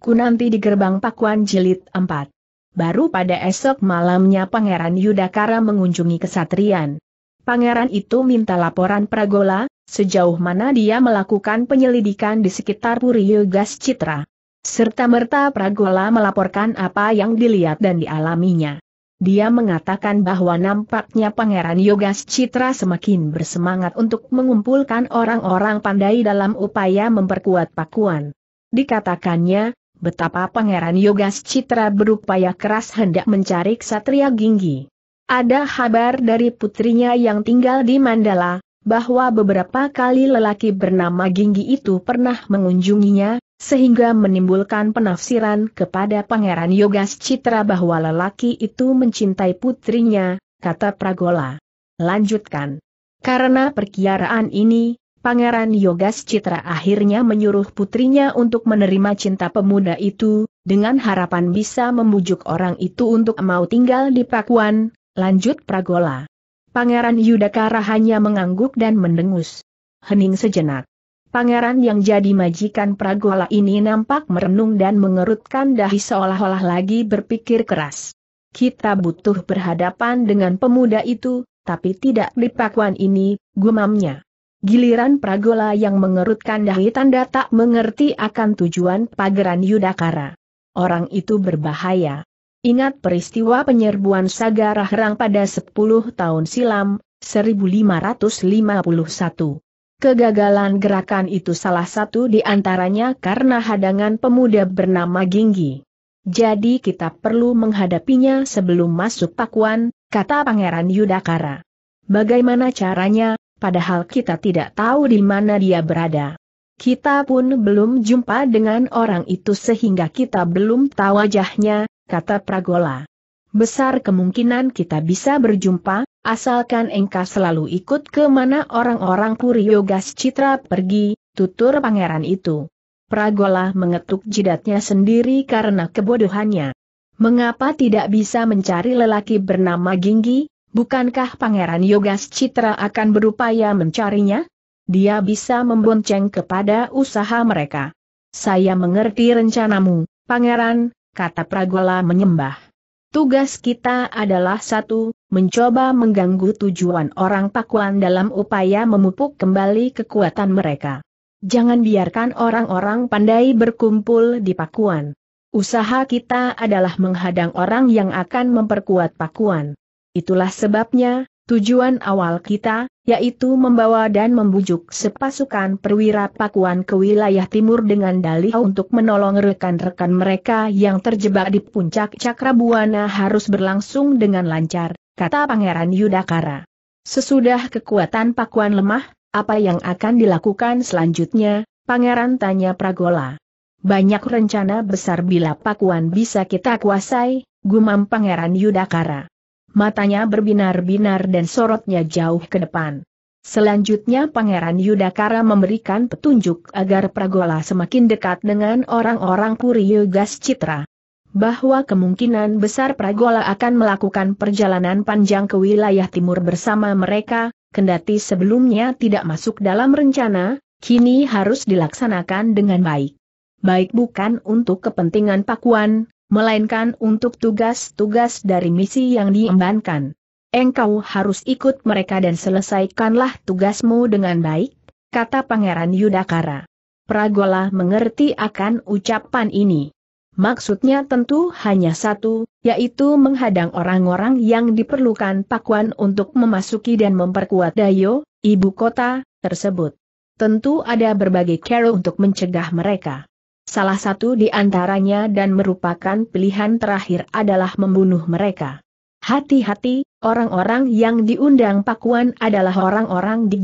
ku nanti di gerbang Pakuan Jilid 4. Baru pada esok malamnya Pangeran Yudakara mengunjungi kesatrian. Pangeran itu minta laporan Pragola, sejauh mana dia melakukan penyelidikan di sekitar Puri Yugas Citra. Serta merta Pragola melaporkan apa yang dilihat dan dialaminya. Dia mengatakan bahwa nampaknya Pangeran Yogas Citra semakin bersemangat untuk mengumpulkan orang-orang pandai dalam upaya memperkuat Pakuan. Dikatakannya, betapa Pangeran Yogas Citra berupaya keras hendak mencari Ksatria Ginggi. Ada kabar dari putrinya yang tinggal di Mandala, bahwa beberapa kali lelaki bernama Ginggi itu pernah mengunjunginya, sehingga menimbulkan penafsiran kepada Pangeran Yogas Citra bahwa lelaki itu mencintai putrinya, kata Pragola. Lanjutkan. Karena perkiaraan ini, Pangeran Yogas Citra akhirnya menyuruh putrinya untuk menerima cinta pemuda itu, dengan harapan bisa membujuk orang itu untuk mau tinggal di Pakuan, lanjut Pragola. Pangeran Yudhakara hanya mengangguk dan mendengus. Hening sejenak. Pangeran yang jadi majikan Pragola ini nampak merenung dan mengerutkan dahi seolah-olah lagi berpikir keras. Kita butuh berhadapan dengan pemuda itu, tapi tidak di Pakuan ini, gumamnya. Giliran Pragola yang mengerutkan dahi tanda tak mengerti akan tujuan pageran Yudakara. Orang itu berbahaya. Ingat peristiwa penyerbuan Sagarah Rang pada 10 tahun silam, 1551. Kegagalan gerakan itu salah satu di antaranya karena hadangan pemuda bernama Ginggi. Jadi kita perlu menghadapinya sebelum masuk pakuan, kata Pangeran Yudakara. Bagaimana caranya? padahal kita tidak tahu di mana dia berada. Kita pun belum jumpa dengan orang itu sehingga kita belum tahu wajahnya, kata Pragola. Besar kemungkinan kita bisa berjumpa, asalkan engkau selalu ikut ke mana orang-orang Kuriogas Citra pergi, tutur pangeran itu. Pragola mengetuk jidatnya sendiri karena kebodohannya. Mengapa tidak bisa mencari lelaki bernama Ginggi, Bukankah Pangeran Yogas Citra akan berupaya mencarinya? Dia bisa membonceng kepada usaha mereka. Saya mengerti rencanamu, Pangeran, kata Pragola menyembah. Tugas kita adalah satu, mencoba mengganggu tujuan orang Pakuan dalam upaya memupuk kembali kekuatan mereka. Jangan biarkan orang-orang pandai berkumpul di Pakuan. Usaha kita adalah menghadang orang yang akan memperkuat Pakuan. Itulah sebabnya, tujuan awal kita, yaitu membawa dan membujuk sepasukan perwira pakuan ke wilayah timur dengan dalih untuk menolong rekan-rekan mereka yang terjebak di puncak Cakrabuana harus berlangsung dengan lancar, kata Pangeran Yudakara. Sesudah kekuatan pakuan lemah, apa yang akan dilakukan selanjutnya, Pangeran tanya Pragola. Banyak rencana besar bila pakuan bisa kita kuasai, gumam Pangeran Yudakara matanya berbinar-binar dan sorotnya jauh ke depan. Selanjutnya Pangeran Yudhakara memberikan petunjuk agar Pragola semakin dekat dengan orang-orang Kuryogas Citra. Bahwa kemungkinan besar Pragola akan melakukan perjalanan panjang ke wilayah timur bersama mereka, kendati sebelumnya tidak masuk dalam rencana, kini harus dilaksanakan dengan baik. Baik bukan untuk kepentingan Pakuan, melainkan untuk tugas-tugas dari misi yang diembankan. Engkau harus ikut mereka dan selesaikanlah tugasmu dengan baik, kata Pangeran Yudakara. Pragola mengerti akan ucapan ini. Maksudnya tentu hanya satu, yaitu menghadang orang-orang yang diperlukan pakuan untuk memasuki dan memperkuat Dayo, ibu kota, tersebut. Tentu ada berbagai cara untuk mencegah mereka. Salah satu di antaranya dan merupakan pilihan terakhir adalah membunuh mereka. Hati-hati, orang-orang yang diundang Pakuan adalah orang-orang di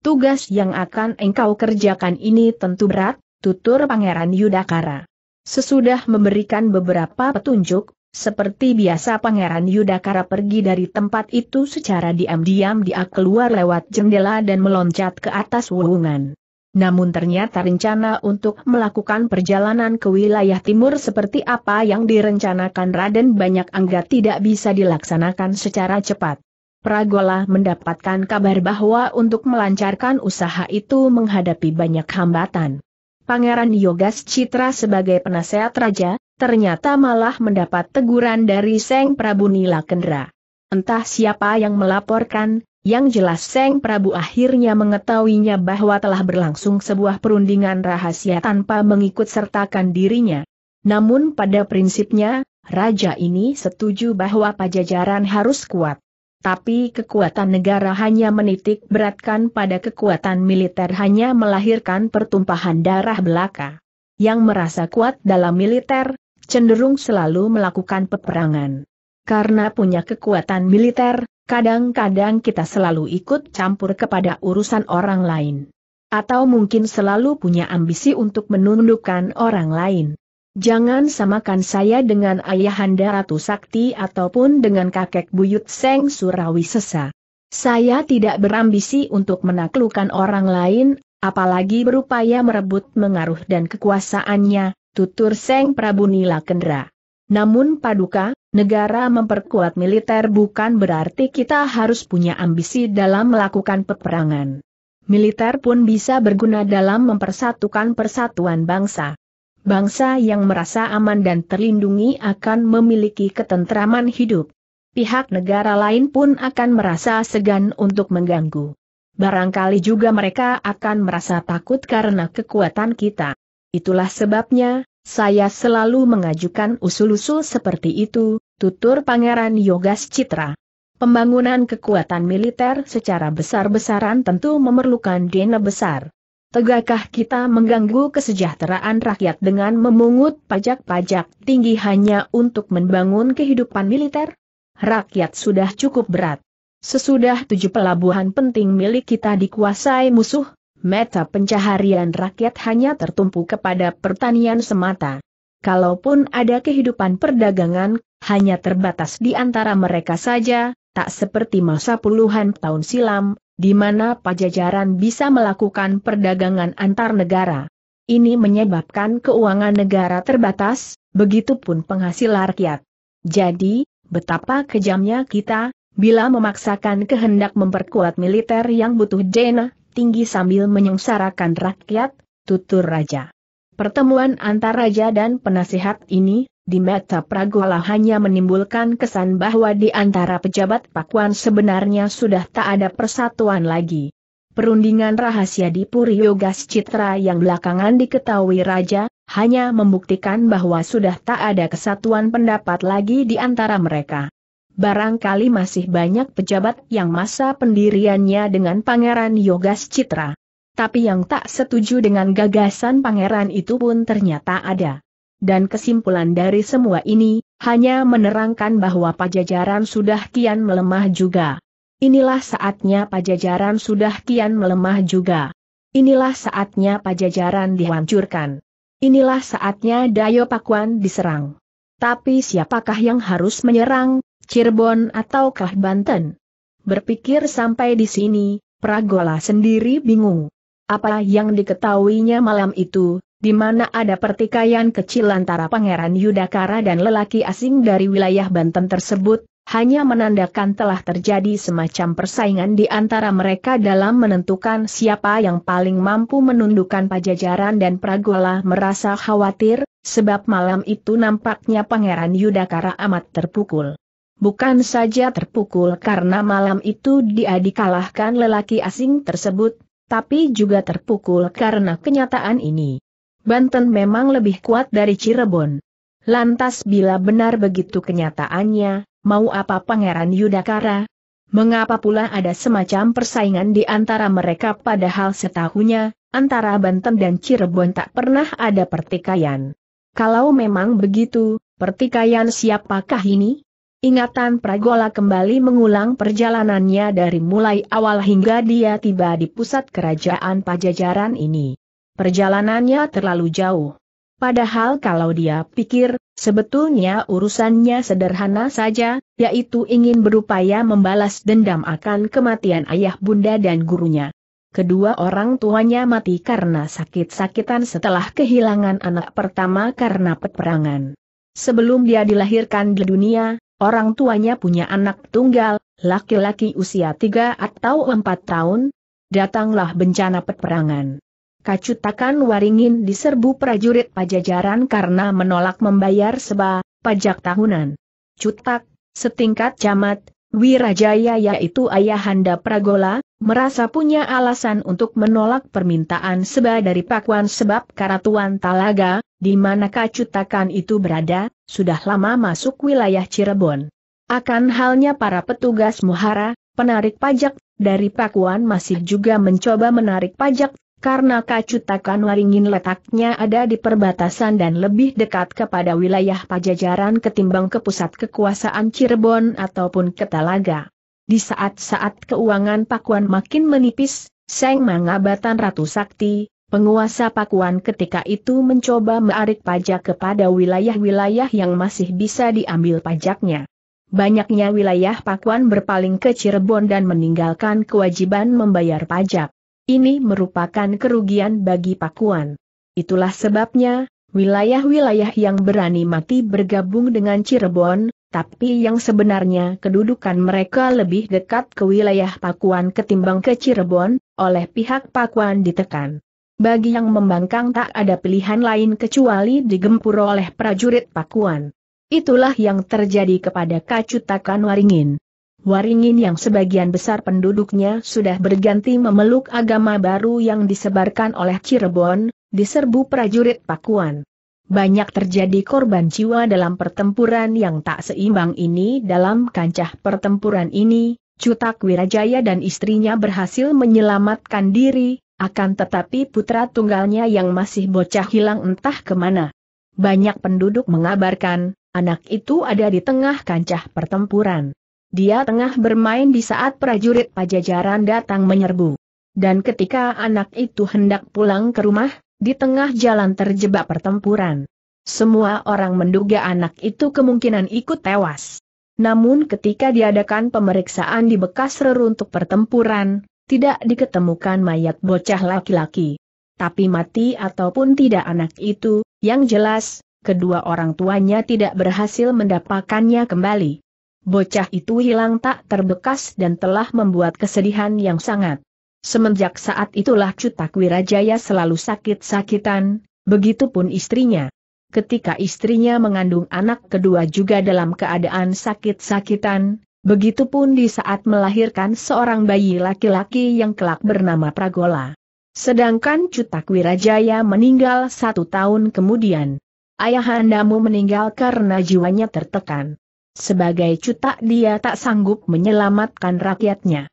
Tugas yang akan engkau kerjakan ini tentu berat, tutur Pangeran Yudakara. Sesudah memberikan beberapa petunjuk, seperti biasa Pangeran Yudakara pergi dari tempat itu secara diam-diam dia keluar lewat jendela dan meloncat ke atas wuhungan. Namun ternyata rencana untuk melakukan perjalanan ke wilayah timur seperti apa yang direncanakan Raden banyak Angga tidak bisa dilaksanakan secara cepat. Pragola mendapatkan kabar bahwa untuk melancarkan usaha itu menghadapi banyak hambatan. Pangeran Yogas Citra sebagai penasehat raja, ternyata malah mendapat teguran dari Seng Prabu Nila Kendra. Entah siapa yang melaporkan, yang jelas Seng Prabu akhirnya mengetahuinya bahwa telah berlangsung sebuah perundingan rahasia tanpa mengikut sertakan dirinya. Namun pada prinsipnya, raja ini setuju bahwa pajajaran harus kuat. Tapi kekuatan negara hanya menitik beratkan pada kekuatan militer hanya melahirkan pertumpahan darah belaka. Yang merasa kuat dalam militer, cenderung selalu melakukan peperangan. Karena punya kekuatan militer, Kadang-kadang kita selalu ikut campur kepada urusan orang lain. Atau mungkin selalu punya ambisi untuk menundukkan orang lain. Jangan samakan saya dengan ayahanda Ratu Sakti ataupun dengan kakek buyut Seng Surawi Sesa. Saya tidak berambisi untuk menaklukkan orang lain, apalagi berupaya merebut mengaruh dan kekuasaannya, tutur Seng Prabu Nila Kendra. Namun paduka, negara memperkuat militer bukan berarti kita harus punya ambisi dalam melakukan peperangan. Militer pun bisa berguna dalam mempersatukan persatuan bangsa. Bangsa yang merasa aman dan terlindungi akan memiliki ketentraman hidup. Pihak negara lain pun akan merasa segan untuk mengganggu. Barangkali juga mereka akan merasa takut karena kekuatan kita. Itulah sebabnya, saya selalu mengajukan usul-usul seperti itu, tutur Pangeran Yogas Citra. Pembangunan kekuatan militer secara besar-besaran tentu memerlukan dana besar. Tegakkah kita mengganggu kesejahteraan rakyat dengan memungut pajak-pajak tinggi hanya untuk membangun kehidupan militer? Rakyat sudah cukup berat. Sesudah tujuh pelabuhan penting milik kita dikuasai musuh, meta pencaharian rakyat hanya tertumpu kepada pertanian semata. Kalaupun ada kehidupan perdagangan, hanya terbatas di antara mereka saja, tak seperti masa puluhan tahun silam, di mana pajajaran bisa melakukan perdagangan antar negara. Ini menyebabkan keuangan negara terbatas, begitupun penghasil rakyat. Jadi, betapa kejamnya kita, bila memaksakan kehendak memperkuat militer yang butuh dana, tinggi sambil menyengsarakan rakyat, tutur Raja. Pertemuan antara Raja dan penasihat ini, di mata Pragola hanya menimbulkan kesan bahwa di antara pejabat Pakuan sebenarnya sudah tak ada persatuan lagi. Perundingan rahasia di Puryogas Citra yang belakangan diketahui Raja, hanya membuktikan bahwa sudah tak ada kesatuan pendapat lagi di antara mereka. Barangkali masih banyak pejabat yang masa pendiriannya dengan Pangeran Yogas Citra. Tapi yang tak setuju dengan gagasan pangeran itu pun ternyata ada. Dan kesimpulan dari semua ini, hanya menerangkan bahwa pajajaran sudah kian melemah juga. Inilah saatnya pajajaran sudah kian melemah juga. Inilah saatnya pajajaran dihancurkan. Inilah saatnya Dayo Pakuan diserang. Tapi siapakah yang harus menyerang? Cirebon ataukah Banten? Berpikir sampai di sini, Pragola sendiri bingung. Apa yang diketahuinya malam itu, di mana ada pertikaian kecil antara Pangeran Yudakara dan lelaki asing dari wilayah Banten tersebut, hanya menandakan telah terjadi semacam persaingan di antara mereka dalam menentukan siapa yang paling mampu menundukkan pajajaran dan Pragola merasa khawatir, sebab malam itu nampaknya Pangeran Yudakara amat terpukul. Bukan saja terpukul karena malam itu dia dikalahkan lelaki asing tersebut, tapi juga terpukul karena kenyataan ini. Banten memang lebih kuat dari Cirebon. Lantas bila benar begitu kenyataannya, mau apa Pangeran Yudakara? Mengapa pula ada semacam persaingan di antara mereka padahal setahunya, antara Banten dan Cirebon tak pernah ada pertikaian? Kalau memang begitu, pertikaian siapakah ini? Ingatan Pragola kembali mengulang perjalanannya dari mulai awal hingga dia tiba di pusat kerajaan pajajaran ini. Perjalanannya terlalu jauh. Padahal kalau dia pikir, sebetulnya urusannya sederhana saja, yaitu ingin berupaya membalas dendam akan kematian ayah bunda dan gurunya. Kedua orang tuanya mati karena sakit-sakitan setelah kehilangan anak pertama karena peperangan. Sebelum dia dilahirkan di dunia, Orang tuanya punya anak tunggal, laki-laki usia tiga atau empat tahun, datanglah bencana peperangan. Kacutakan waringin diserbu prajurit pajajaran karena menolak membayar seba, pajak tahunan. Cutak, setingkat camat, Wirajaya yaitu ayahanda Pragola, Merasa punya alasan untuk menolak permintaan seba dari Pakuan sebab Karatuan Talaga, di mana kacutakan itu berada, sudah lama masuk wilayah Cirebon. Akan halnya para petugas muhara, penarik pajak, dari Pakuan masih juga mencoba menarik pajak, karena kacutakan waringin letaknya ada di perbatasan dan lebih dekat kepada wilayah pajajaran ketimbang ke pusat kekuasaan Cirebon ataupun ke Talaga. Di saat-saat keuangan Pakuan makin menipis, Seng Mangabatan Ratu Sakti, penguasa Pakuan ketika itu mencoba menarik pajak kepada wilayah-wilayah yang masih bisa diambil pajaknya. Banyaknya wilayah Pakuan berpaling ke Cirebon dan meninggalkan kewajiban membayar pajak. Ini merupakan kerugian bagi Pakuan. Itulah sebabnya, wilayah-wilayah yang berani mati bergabung dengan Cirebon, tapi yang sebenarnya kedudukan mereka lebih dekat ke wilayah Pakuan ketimbang ke Cirebon, oleh pihak Pakuan ditekan. Bagi yang membangkang tak ada pilihan lain kecuali digempur oleh prajurit Pakuan. Itulah yang terjadi kepada Kacutakan Waringin. Waringin yang sebagian besar penduduknya sudah berganti memeluk agama baru yang disebarkan oleh Cirebon, diserbu prajurit Pakuan banyak terjadi korban jiwa dalam pertempuran yang tak seimbang ini dalam kancah pertempuran ini, Cutak Wirajaya dan istrinya berhasil menyelamatkan diri, akan tetapi putra tunggalnya yang masih bocah hilang entah kemana. Banyak penduduk mengabarkan, anak itu ada di tengah kancah pertempuran. Dia tengah bermain di saat prajurit pajajaran datang menyerbu. Dan ketika anak itu hendak pulang ke rumah, di tengah jalan terjebak pertempuran. Semua orang menduga anak itu kemungkinan ikut tewas. Namun ketika diadakan pemeriksaan di bekas reruntuk pertempuran, tidak diketemukan mayat bocah laki-laki. Tapi mati ataupun tidak anak itu, yang jelas, kedua orang tuanya tidak berhasil mendapatkannya kembali. Bocah itu hilang tak terbekas dan telah membuat kesedihan yang sangat. Semenjak saat itulah Cutak Wirajaya selalu sakit-sakitan, begitupun istrinya. Ketika istrinya mengandung anak kedua juga dalam keadaan sakit-sakitan, begitupun di saat melahirkan seorang bayi laki-laki yang kelak bernama Pragola. Sedangkan Cutak Wirajaya meninggal satu tahun kemudian. Ayahandamu meninggal karena jiwanya tertekan. Sebagai cutak dia tak sanggup menyelamatkan rakyatnya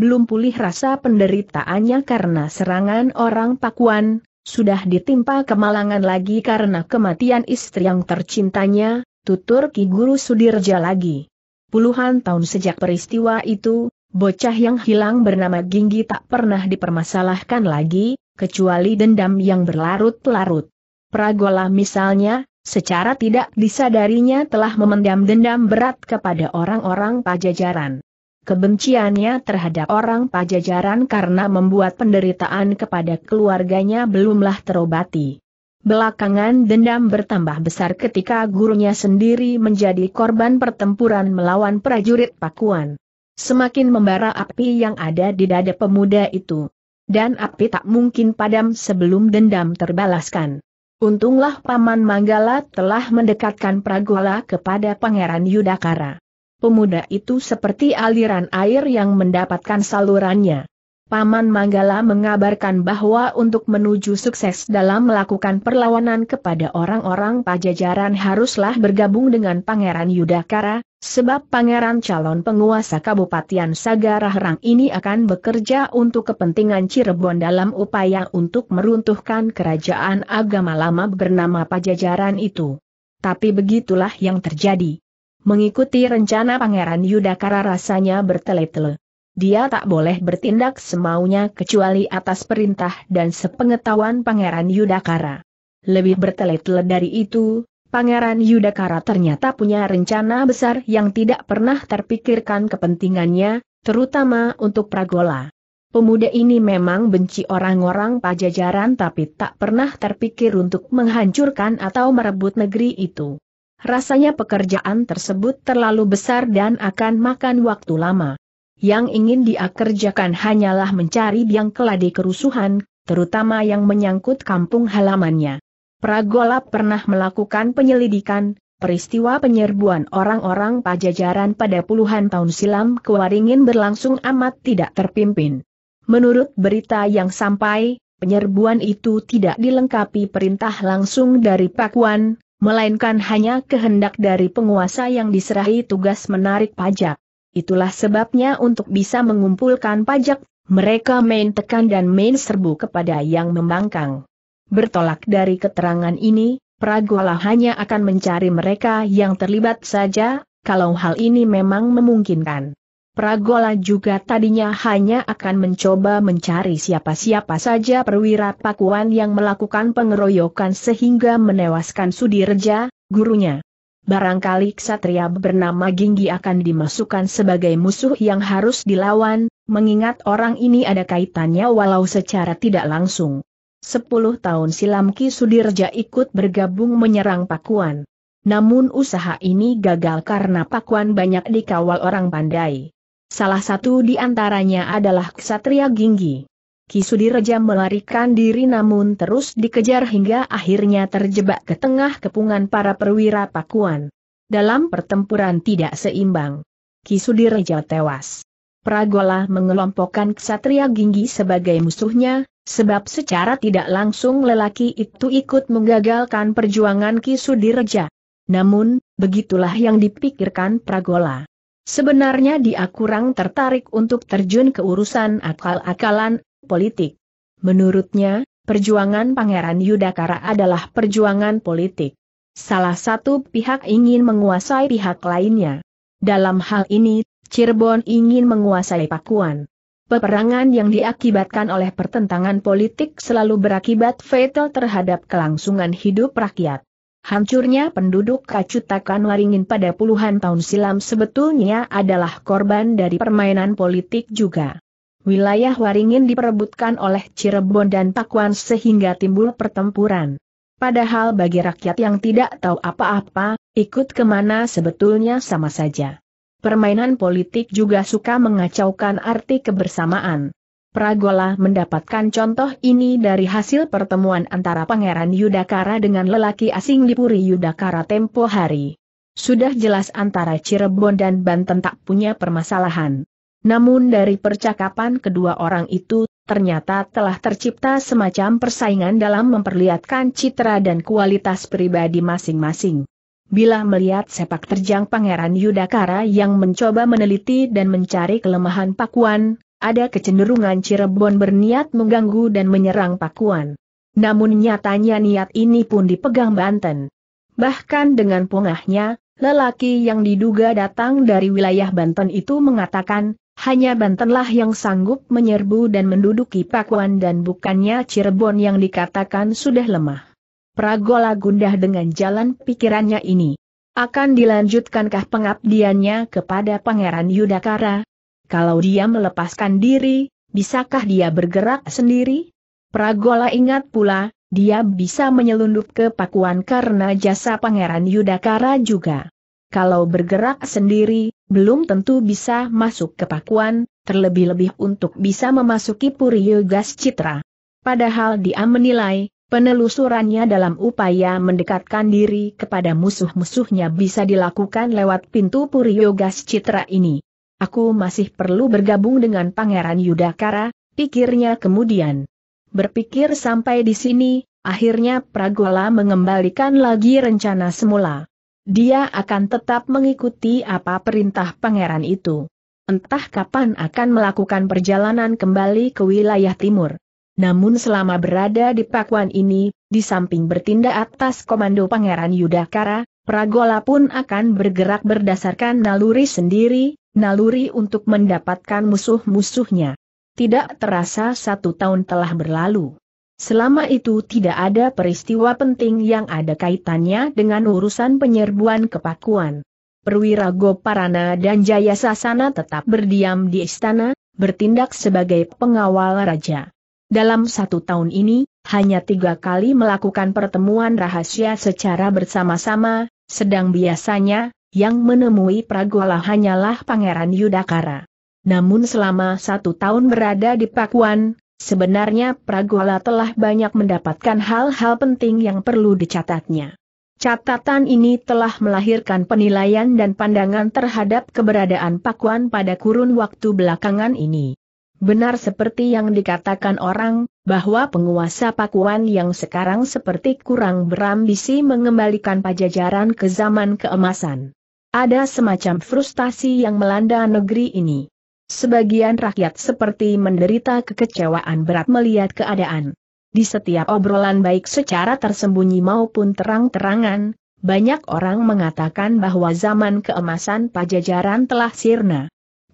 belum pulih rasa penderitaannya karena serangan orang Pakuan, sudah ditimpa kemalangan lagi karena kematian istri yang tercintanya, tutur Ki Guru Sudirja lagi. Puluhan tahun sejak peristiwa itu, bocah yang hilang bernama Ginggi tak pernah dipermasalahkan lagi, kecuali dendam yang berlarut-larut. Pragola misalnya, secara tidak disadarinya telah memendam dendam berat kepada orang-orang pajajaran. Kebenciannya terhadap orang pajajaran karena membuat penderitaan kepada keluarganya belumlah terobati. Belakangan dendam bertambah besar ketika gurunya sendiri menjadi korban pertempuran melawan prajurit Pakuan. Semakin membara api yang ada di dada pemuda itu. Dan api tak mungkin padam sebelum dendam terbalaskan. Untunglah Paman Manggala telah mendekatkan Pragola kepada Pangeran Yudhakara. Pemuda itu seperti aliran air yang mendapatkan salurannya. Paman Manggala mengabarkan bahwa untuk menuju sukses dalam melakukan perlawanan kepada orang-orang pajajaran haruslah bergabung dengan Pangeran Yudhakara, sebab Pangeran calon penguasa Kabupaten Sagarahrang ini akan bekerja untuk kepentingan Cirebon dalam upaya untuk meruntuhkan kerajaan agama lama bernama Pajajaran itu. Tapi begitulah yang terjadi. Mengikuti rencana Pangeran Yudakara rasanya bertele-tele. Dia tak boleh bertindak semaunya kecuali atas perintah dan sepengetahuan Pangeran Yudakara. Lebih bertele-tele dari itu, Pangeran Yudakara ternyata punya rencana besar yang tidak pernah terpikirkan kepentingannya, terutama untuk Pragola. Pemuda ini memang benci orang-orang pajajaran tapi tak pernah terpikir untuk menghancurkan atau merebut negeri itu. Rasanya pekerjaan tersebut terlalu besar dan akan makan waktu lama. Yang ingin dia kerjakan hanyalah mencari biang keladi kerusuhan, terutama yang menyangkut kampung halamannya. Pragolap pernah melakukan penyelidikan, peristiwa penyerbuan orang-orang pajajaran pada puluhan tahun silam ke Waringin berlangsung amat tidak terpimpin. Menurut berita yang sampai, penyerbuan itu tidak dilengkapi perintah langsung dari Pakuan, melainkan hanya kehendak dari penguasa yang diserahi tugas menarik pajak. Itulah sebabnya untuk bisa mengumpulkan pajak, mereka main tekan dan main serbu kepada yang membangkang. Bertolak dari keterangan ini, Pragola hanya akan mencari mereka yang terlibat saja, kalau hal ini memang memungkinkan. Pragola juga tadinya hanya akan mencoba mencari siapa-siapa saja perwira pakuan yang melakukan pengeroyokan sehingga menewaskan Sudirja, gurunya. Barangkali ksatria bernama Ginggi akan dimasukkan sebagai musuh yang harus dilawan, mengingat orang ini ada kaitannya walau secara tidak langsung. Sepuluh tahun silam Ki Sudirja ikut bergabung menyerang Pakuan. Namun usaha ini gagal karena Pakuan banyak dikawal orang pandai. Salah satu di antaranya adalah Ksatria Ginggi. Kisudireja melarikan diri namun terus dikejar hingga akhirnya terjebak ke tengah kepungan para perwira Pakuan. Dalam pertempuran tidak seimbang, Kisudireja tewas. Pragola mengelompokkan Ksatria Ginggi sebagai musuhnya, sebab secara tidak langsung lelaki itu ikut menggagalkan perjuangan Kisudireja. Namun, begitulah yang dipikirkan Pragola. Sebenarnya dia kurang tertarik untuk terjun ke urusan akal-akalan, politik. Menurutnya, perjuangan Pangeran Yudakara adalah perjuangan politik. Salah satu pihak ingin menguasai pihak lainnya. Dalam hal ini, Cirebon ingin menguasai Pakuan. Peperangan yang diakibatkan oleh pertentangan politik selalu berakibat fatal terhadap kelangsungan hidup rakyat. Hancurnya penduduk Kacutakan Waringin pada puluhan tahun silam sebetulnya adalah korban dari permainan politik juga. Wilayah Waringin diperebutkan oleh Cirebon dan Pakuan sehingga timbul pertempuran. Padahal bagi rakyat yang tidak tahu apa-apa, ikut kemana sebetulnya sama saja. Permainan politik juga suka mengacaukan arti kebersamaan. Pragola mendapatkan contoh ini dari hasil pertemuan antara Pangeran Yudakara dengan lelaki asing di Puri Yudakara tempo hari. Sudah jelas antara Cirebon dan Banten tak punya permasalahan. Namun dari percakapan kedua orang itu, ternyata telah tercipta semacam persaingan dalam memperlihatkan citra dan kualitas pribadi masing-masing. Bila melihat sepak terjang Pangeran Yudakara yang mencoba meneliti dan mencari kelemahan Pakuan, ada kecenderungan Cirebon berniat mengganggu dan menyerang Pakuan. Namun nyatanya niat ini pun dipegang Banten. Bahkan dengan pongahnya, lelaki yang diduga datang dari wilayah Banten itu mengatakan, hanya Bantenlah yang sanggup menyerbu dan menduduki Pakuan dan bukannya Cirebon yang dikatakan sudah lemah. Pragola gundah dengan jalan pikirannya ini. Akan dilanjutkankah pengabdiannya kepada Pangeran Yudhakara? Kalau dia melepaskan diri, bisakah dia bergerak sendiri? Pragola ingat pula, dia bisa menyelundup ke Pakuan karena jasa Pangeran Yudakara juga. Kalau bergerak sendiri, belum tentu bisa masuk ke Pakuan, terlebih-lebih untuk bisa memasuki Puri Yogas Citra. Padahal dia menilai, penelusurannya dalam upaya mendekatkan diri kepada musuh-musuhnya bisa dilakukan lewat pintu Puri Yogas Citra ini. Aku masih perlu bergabung dengan Pangeran Yudhakara, pikirnya kemudian. Berpikir sampai di sini, akhirnya Pragola mengembalikan lagi rencana semula. Dia akan tetap mengikuti apa perintah pangeran itu. Entah kapan akan melakukan perjalanan kembali ke wilayah timur. Namun selama berada di Pakuan ini, di samping bertindak atas komando pangeran Yudhakara, Pragola pun akan bergerak berdasarkan naluri sendiri, naluri untuk mendapatkan musuh-musuhnya. Tidak terasa satu tahun telah berlalu. Selama itu tidak ada peristiwa penting yang ada kaitannya dengan urusan penyerbuan kepakuan. Perwira Goparana dan Jaya Sasana tetap berdiam di istana, bertindak sebagai pengawal raja. Dalam satu tahun ini, hanya tiga kali melakukan pertemuan rahasia secara bersama-sama, sedang biasanya, yang menemui Pragola hanyalah Pangeran Yudakara. Namun selama satu tahun berada di Pakuan, sebenarnya Pragola telah banyak mendapatkan hal-hal penting yang perlu dicatatnya. Catatan ini telah melahirkan penilaian dan pandangan terhadap keberadaan Pakuan pada kurun waktu belakangan ini. Benar seperti yang dikatakan orang, bahwa penguasa Pakuan yang sekarang seperti kurang berambisi mengembalikan pajajaran ke zaman keemasan. Ada semacam frustasi yang melanda negeri ini. Sebagian rakyat seperti menderita kekecewaan berat melihat keadaan. Di setiap obrolan baik secara tersembunyi maupun terang-terangan, banyak orang mengatakan bahwa zaman keemasan pajajaran telah sirna.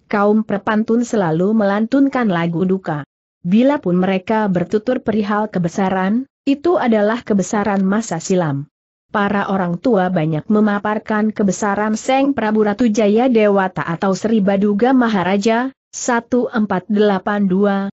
Kaum prepantun selalu melantunkan lagu duka. Bila pun mereka bertutur perihal kebesaran, itu adalah kebesaran masa silam para orang tua banyak memaparkan kebesaran Seng Prabu Ratu Jaya Dewata atau Sri Baduga Maharaja, 1482-1521,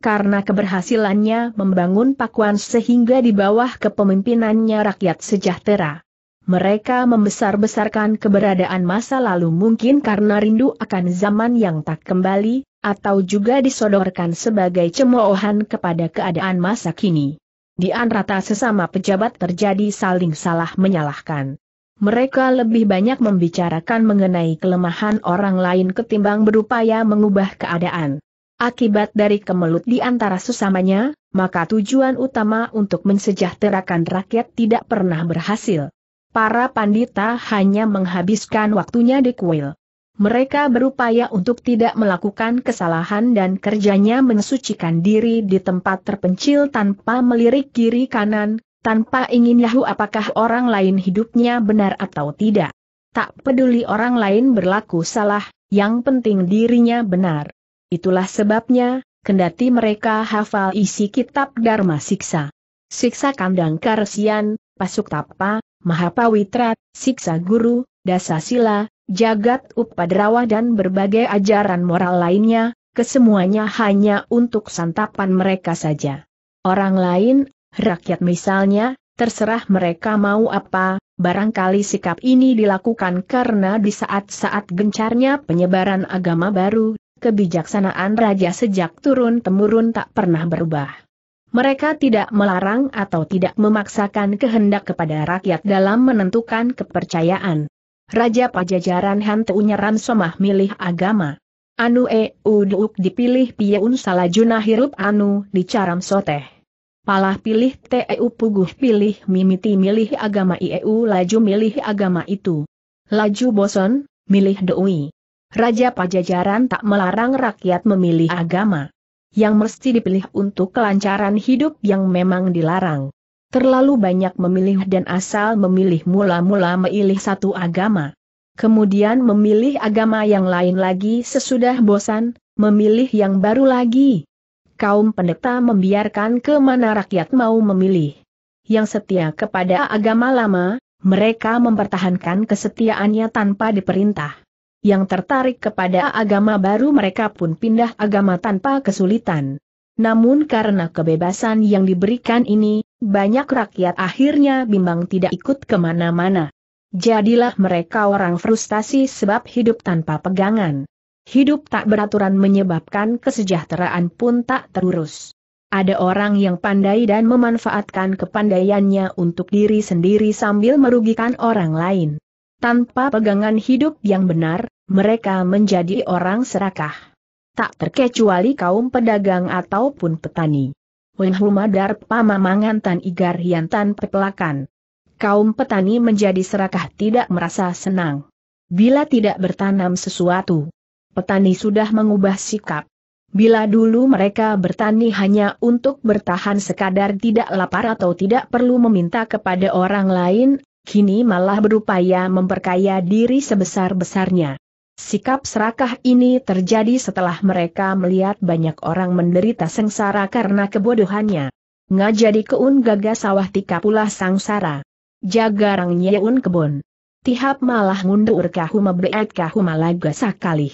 karena keberhasilannya membangun pakuan sehingga di bawah kepemimpinannya rakyat sejahtera. Mereka membesar-besarkan keberadaan masa lalu mungkin karena rindu akan zaman yang tak kembali, atau juga disodorkan sebagai cemoohan kepada keadaan masa kini. Di antara sesama pejabat terjadi saling salah menyalahkan. Mereka lebih banyak membicarakan mengenai kelemahan orang lain ketimbang berupaya mengubah keadaan. Akibat dari kemelut di antara sesamanya, maka tujuan utama untuk mensejahterakan rakyat tidak pernah berhasil. Para pandita hanya menghabiskan waktunya di kuil mereka berupaya untuk tidak melakukan kesalahan dan kerjanya mensucikan diri di tempat terpencil tanpa melirik kiri kanan, tanpa ingin yahu apakah orang lain hidupnya benar atau tidak. Tak peduli orang lain berlaku salah, yang penting dirinya benar. Itulah sebabnya, kendati mereka hafal isi kitab Dharma Siksa. Siksa kandang karsian, pasuk tapa, mahapawitrat, siksa guru, Sila, jagat upadrawa dan berbagai ajaran moral lainnya, kesemuanya hanya untuk santapan mereka saja. Orang lain, rakyat misalnya, terserah mereka mau apa, barangkali sikap ini dilakukan karena di saat-saat gencarnya penyebaran agama baru, kebijaksanaan raja sejak turun-temurun tak pernah berubah. Mereka tidak melarang atau tidak memaksakan kehendak kepada rakyat dalam menentukan kepercayaan. Raja Pajajaran Hantu nyeram somah milih agama. Anu e uduk dipilih piyeun salah hirup anu dicaram soteh. Palah pilih teu e puguh pilih mimiti milih agama ieu laju milih agama itu. Laju boson, milih doi. Raja Pajajaran tak melarang rakyat memilih agama. Yang mesti dipilih untuk kelancaran hidup yang memang dilarang. Terlalu banyak memilih dan asal memilih mula-mula memilih satu agama. Kemudian memilih agama yang lain lagi sesudah bosan, memilih yang baru lagi. Kaum pendeta membiarkan ke mana rakyat mau memilih. Yang setia kepada agama lama, mereka mempertahankan kesetiaannya tanpa diperintah. Yang tertarik kepada agama baru mereka pun pindah agama tanpa kesulitan. Namun karena kebebasan yang diberikan ini, banyak rakyat akhirnya bimbang tidak ikut kemana-mana. Jadilah mereka orang frustasi sebab hidup tanpa pegangan. Hidup tak beraturan menyebabkan kesejahteraan pun tak terurus. Ada orang yang pandai dan memanfaatkan kepandaiannya untuk diri sendiri sambil merugikan orang lain. Tanpa pegangan hidup yang benar, mereka menjadi orang serakah. Tak terkecuali kaum pedagang ataupun petani. Wen Madar pamamangan tan igar hiantan pepelakan. Kaum petani menjadi serakah tidak merasa senang. Bila tidak bertanam sesuatu, petani sudah mengubah sikap. Bila dulu mereka bertani hanya untuk bertahan sekadar tidak lapar atau tidak perlu meminta kepada orang lain, kini malah berupaya memperkaya diri sebesar-besarnya. Sikap serakah ini terjadi setelah mereka melihat banyak orang menderita sengsara karena kebodohannya. Ngajadi keun gagah sawah tika pula sangsara. Jagarang nyeun kebon. Tihap malah mundur kahuma beet kahuma laga sakalih.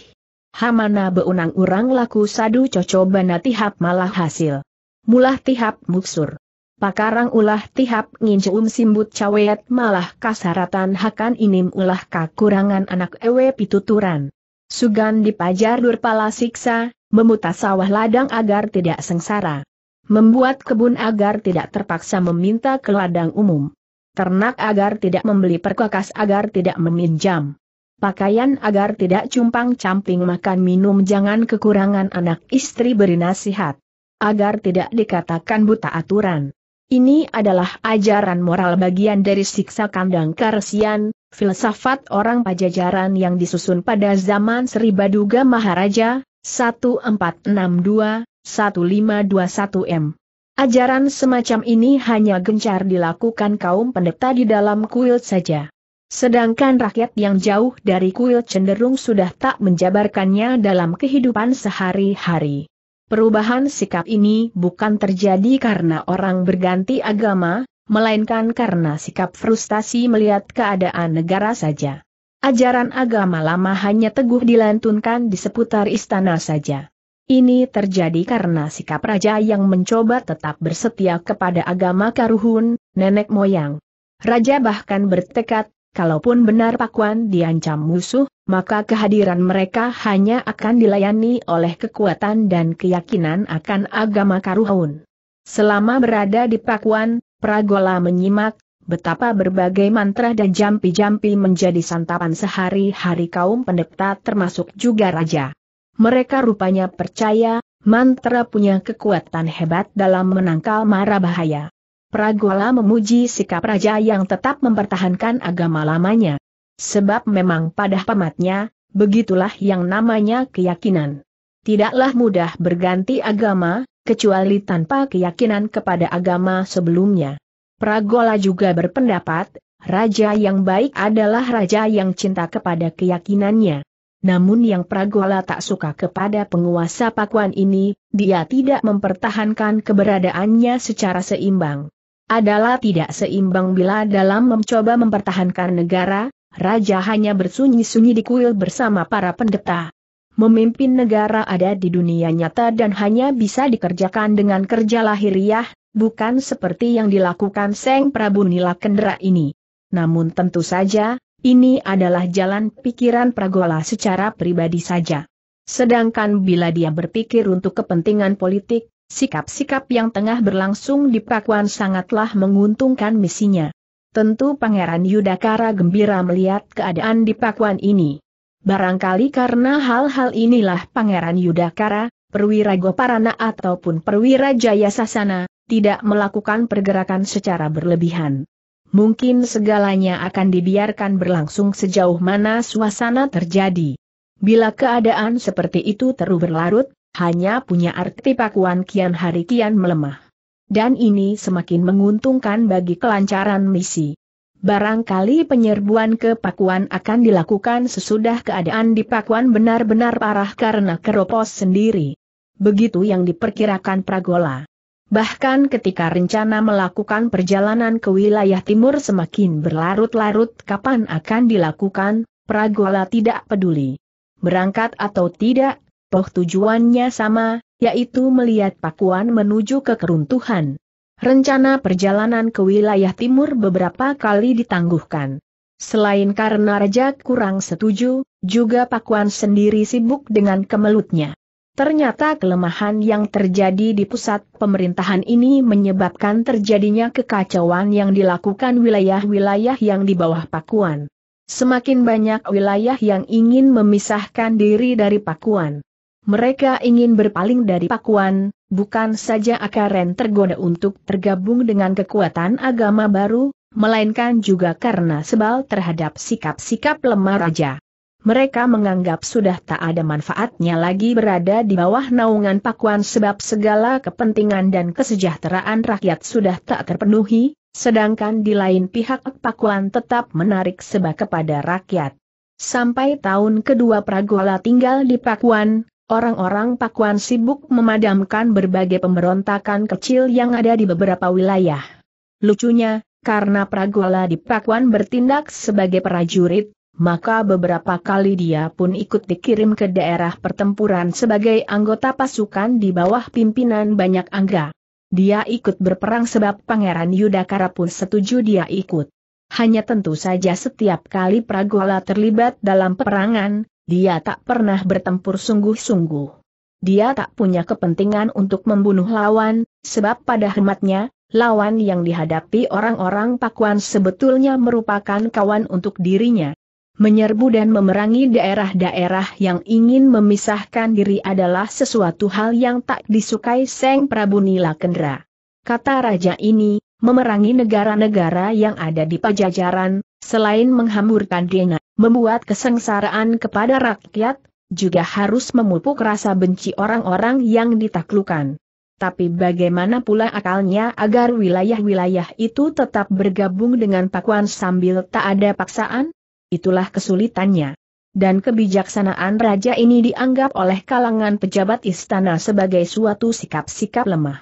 Hamana beunang urang laku sadu cocoba tihap malah hasil. Mulah tihap muksur. Pakarang ulah tihap nginjum simbut cawet malah kasaratan hakan inim ulah kakurangan anak ewe pituturan. Sugan dipajar durpala siksa, memutas sawah ladang agar tidak sengsara. Membuat kebun agar tidak terpaksa meminta ke ladang umum. Ternak agar tidak membeli perkakas agar tidak meminjam. Pakaian agar tidak cumpang camping makan minum jangan kekurangan anak istri beri nasihat. Agar tidak dikatakan buta aturan ini adalah ajaran moral bagian dari siksa kandang Karsian, filsafat orang pajajaran yang disusun pada zaman Sri Baduga Maharaja, 1462-1521M. Ajaran semacam ini hanya gencar dilakukan kaum pendeta di dalam kuil saja. Sedangkan rakyat yang jauh dari kuil cenderung sudah tak menjabarkannya dalam kehidupan sehari-hari. Perubahan sikap ini bukan terjadi karena orang berganti agama, melainkan karena sikap frustasi melihat keadaan negara saja. Ajaran agama lama hanya teguh dilantunkan di seputar istana saja. Ini terjadi karena sikap raja yang mencoba tetap bersetia kepada agama karuhun, nenek moyang. Raja bahkan bertekad kalaupun benar pakuan diancam musuh, maka kehadiran mereka hanya akan dilayani oleh kekuatan dan keyakinan akan agama Karuhun. Selama berada di pakuan, Pragola menyimak, betapa berbagai mantra dan jampi-jampi menjadi santapan sehari-hari kaum pendeta termasuk juga raja. Mereka rupanya percaya, mantra punya kekuatan hebat dalam menangkal mara bahaya. Pragola memuji sikap raja yang tetap mempertahankan agama lamanya. Sebab memang pada pamatnya, begitulah yang namanya keyakinan. Tidaklah mudah berganti agama, kecuali tanpa keyakinan kepada agama sebelumnya. Pragola juga berpendapat, raja yang baik adalah raja yang cinta kepada keyakinannya. Namun yang Pragola tak suka kepada penguasa Pakuan ini, dia tidak mempertahankan keberadaannya secara seimbang adalah tidak seimbang bila dalam mencoba mempertahankan negara, raja hanya bersunyi-sunyi di kuil bersama para pendeta. Memimpin negara ada di dunia nyata dan hanya bisa dikerjakan dengan kerja lahiriah, bukan seperti yang dilakukan Seng Prabu Nilakendra ini. Namun tentu saja, ini adalah jalan pikiran Pragola secara pribadi saja. Sedangkan bila dia berpikir untuk kepentingan politik, Sikap-sikap yang tengah berlangsung di Pakuan sangatlah menguntungkan misinya. Tentu Pangeran Yudakara gembira melihat keadaan di Pakuan ini. Barangkali karena hal-hal inilah Pangeran Yudakara, Perwira Goparana ataupun Perwira Jaya Sasana, tidak melakukan pergerakan secara berlebihan. Mungkin segalanya akan dibiarkan berlangsung sejauh mana suasana terjadi. Bila keadaan seperti itu terus berlarut, hanya punya arti pakuan kian hari kian melemah. Dan ini semakin menguntungkan bagi kelancaran misi. Barangkali penyerbuan ke Pakuan akan dilakukan sesudah keadaan di Pakuan benar-benar parah karena keropos sendiri. Begitu yang diperkirakan Pragola. Bahkan ketika rencana melakukan perjalanan ke wilayah timur semakin berlarut-larut kapan akan dilakukan, Pragola tidak peduli. Berangkat atau tidak, toh tujuannya sama, yaitu melihat Pakuan menuju ke keruntuhan. Rencana perjalanan ke wilayah timur beberapa kali ditangguhkan. Selain karena Raja kurang setuju, juga Pakuan sendiri sibuk dengan kemelutnya. Ternyata kelemahan yang terjadi di pusat pemerintahan ini menyebabkan terjadinya kekacauan yang dilakukan wilayah-wilayah yang di bawah Pakuan. Semakin banyak wilayah yang ingin memisahkan diri dari Pakuan. Mereka ingin berpaling dari pakuan, bukan saja Akaren tergoda untuk tergabung dengan kekuatan agama baru, melainkan juga karena sebal terhadap sikap-sikap lemah raja. Mereka menganggap sudah tak ada manfaatnya lagi berada di bawah naungan pakuan sebab segala kepentingan dan kesejahteraan rakyat sudah tak terpenuhi, sedangkan di lain pihak pakuan tetap menarik sebab kepada rakyat. Sampai tahun kedua Pragola tinggal di Pakuan, Orang-orang Pakuan sibuk memadamkan berbagai pemberontakan kecil yang ada di beberapa wilayah. Lucunya, karena Pragola di Pakuan bertindak sebagai prajurit, maka beberapa kali dia pun ikut dikirim ke daerah pertempuran sebagai anggota pasukan di bawah pimpinan banyak angga. Dia ikut berperang sebab Pangeran Yudhakara pun setuju dia ikut. Hanya tentu saja setiap kali Pragola terlibat dalam peperangan, dia tak pernah bertempur sungguh-sungguh. Dia tak punya kepentingan untuk membunuh lawan, sebab pada hematnya, lawan yang dihadapi orang-orang Pakuan sebetulnya merupakan kawan untuk dirinya. Menyerbu dan memerangi daerah-daerah yang ingin memisahkan diri adalah sesuatu hal yang tak disukai Seng Prabu Nila Kendra. Kata raja ini, memerangi negara-negara yang ada di pajajaran, selain menghamburkan dengar membuat kesengsaraan kepada rakyat, juga harus memupuk rasa benci orang-orang yang ditaklukan. Tapi bagaimana pula akalnya agar wilayah-wilayah itu tetap bergabung dengan Pakuan sambil tak ada paksaan? Itulah kesulitannya. Dan kebijaksanaan raja ini dianggap oleh kalangan pejabat istana sebagai suatu sikap-sikap lemah.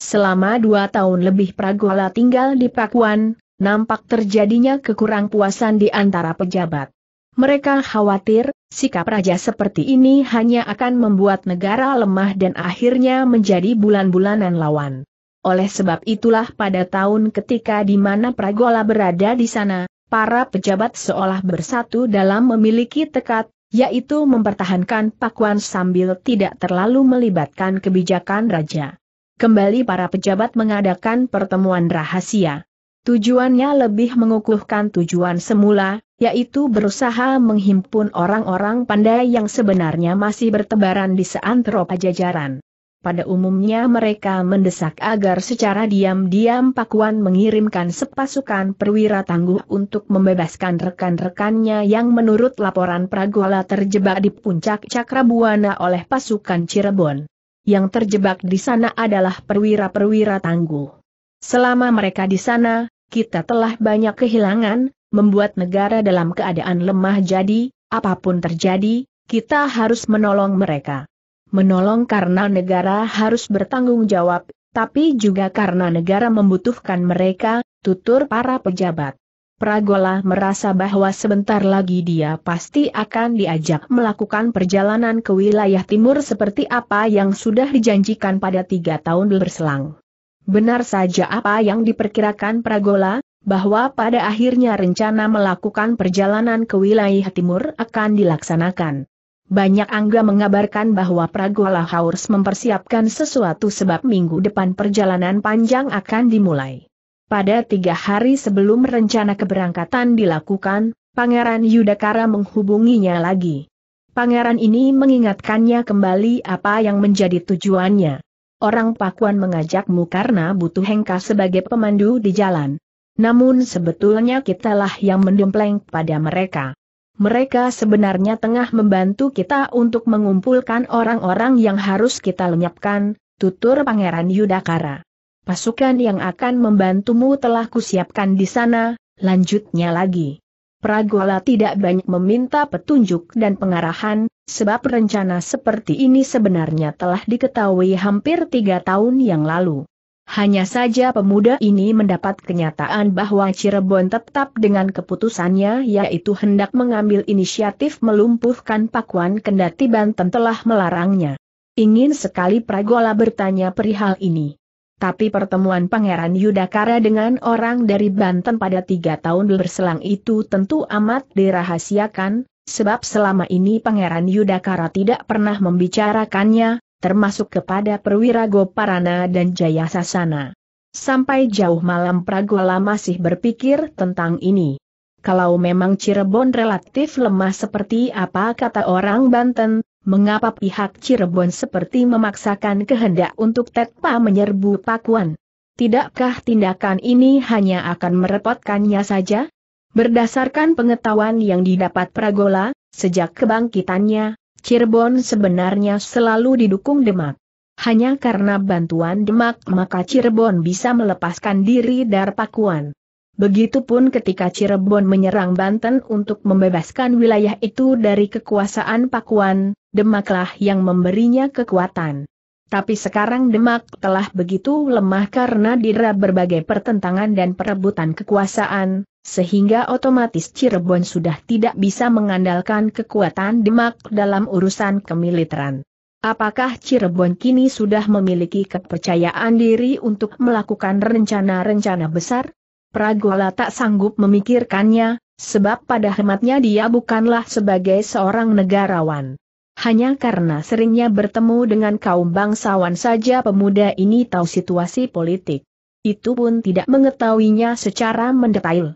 Selama dua tahun lebih Pragola tinggal di Pakuan, nampak terjadinya kekurang puasan di antara pejabat. Mereka khawatir, sikap raja seperti ini hanya akan membuat negara lemah dan akhirnya menjadi bulan-bulanan lawan. Oleh sebab itulah pada tahun ketika di mana Pragola berada di sana, para pejabat seolah bersatu dalam memiliki tekad, yaitu mempertahankan pakuan sambil tidak terlalu melibatkan kebijakan raja. Kembali para pejabat mengadakan pertemuan rahasia. Tujuannya lebih mengukuhkan tujuan semula, yaitu berusaha menghimpun orang-orang pandai yang sebenarnya masih bertebaran di seantero pajajaran. Pada umumnya mereka mendesak agar secara diam-diam Pakuan mengirimkan sepasukan perwira tangguh untuk membebaskan rekan-rekannya yang menurut laporan Pragola terjebak di puncak Cakrabuana oleh pasukan Cirebon. Yang terjebak di sana adalah perwira-perwira tangguh. Selama mereka di sana, kita telah banyak kehilangan, membuat negara dalam keadaan lemah jadi, apapun terjadi, kita harus menolong mereka. Menolong karena negara harus bertanggung jawab, tapi juga karena negara membutuhkan mereka, tutur para pejabat. Pragola merasa bahwa sebentar lagi dia pasti akan diajak melakukan perjalanan ke wilayah timur seperti apa yang sudah dijanjikan pada tiga tahun berselang. Benar saja apa yang diperkirakan Pragola, bahwa pada akhirnya rencana melakukan perjalanan ke wilayah timur akan dilaksanakan. Banyak angga mengabarkan bahwa Pragola Haurs mempersiapkan sesuatu sebab minggu depan perjalanan panjang akan dimulai. Pada tiga hari sebelum rencana keberangkatan dilakukan, Pangeran Yudakara menghubunginya lagi. Pangeran ini mengingatkannya kembali apa yang menjadi tujuannya. Orang Pakuan mengajakmu karena butuh Hengka sebagai pemandu di jalan. Namun sebetulnya kitalah yang mendompleng pada mereka. Mereka sebenarnya tengah membantu kita untuk mengumpulkan orang-orang yang harus kita lenyapkan, tutur Pangeran Yudakara. Pasukan yang akan membantumu telah kusiapkan di sana, lanjutnya lagi. Pragola tidak banyak meminta petunjuk dan pengarahan, sebab rencana seperti ini sebenarnya telah diketahui hampir tiga tahun yang lalu. Hanya saja pemuda ini mendapat kenyataan bahwa Cirebon tetap dengan keputusannya yaitu hendak mengambil inisiatif melumpuhkan Pakuan kendati Banten telah melarangnya. Ingin sekali Pragola bertanya perihal ini. Tapi pertemuan Pangeran Yudakara dengan orang dari Banten pada tiga tahun berselang itu tentu amat dirahasiakan, sebab selama ini Pangeran Yudakara tidak pernah membicarakannya, termasuk kepada perwira Goparana dan Jaya Sasana. Sampai jauh malam Pragola masih berpikir tentang ini. Kalau memang Cirebon relatif lemah seperti apa kata orang Banten, mengapa pihak Cirebon seperti memaksakan kehendak untuk Tetpa menyerbu Pakuan? Tidakkah tindakan ini hanya akan merepotkannya saja? Berdasarkan pengetahuan yang didapat Pragola, sejak kebangkitannya, Cirebon sebenarnya selalu didukung Demak. Hanya karena bantuan Demak maka Cirebon bisa melepaskan diri dari pakuan. Begitupun ketika Cirebon menyerang Banten untuk membebaskan wilayah itu dari kekuasaan Pakuan, Demaklah yang memberinya kekuatan. Tapi sekarang Demak telah begitu lemah karena dira berbagai pertentangan dan perebutan kekuasaan, sehingga otomatis Cirebon sudah tidak bisa mengandalkan kekuatan Demak dalam urusan kemiliteran. Apakah Cirebon kini sudah memiliki kepercayaan diri untuk melakukan rencana-rencana besar? Pragola tak sanggup memikirkannya, sebab pada hematnya dia bukanlah sebagai seorang negarawan. Hanya karena seringnya bertemu dengan kaum bangsawan saja pemuda ini tahu situasi politik. Itu pun tidak mengetahuinya secara mendetail.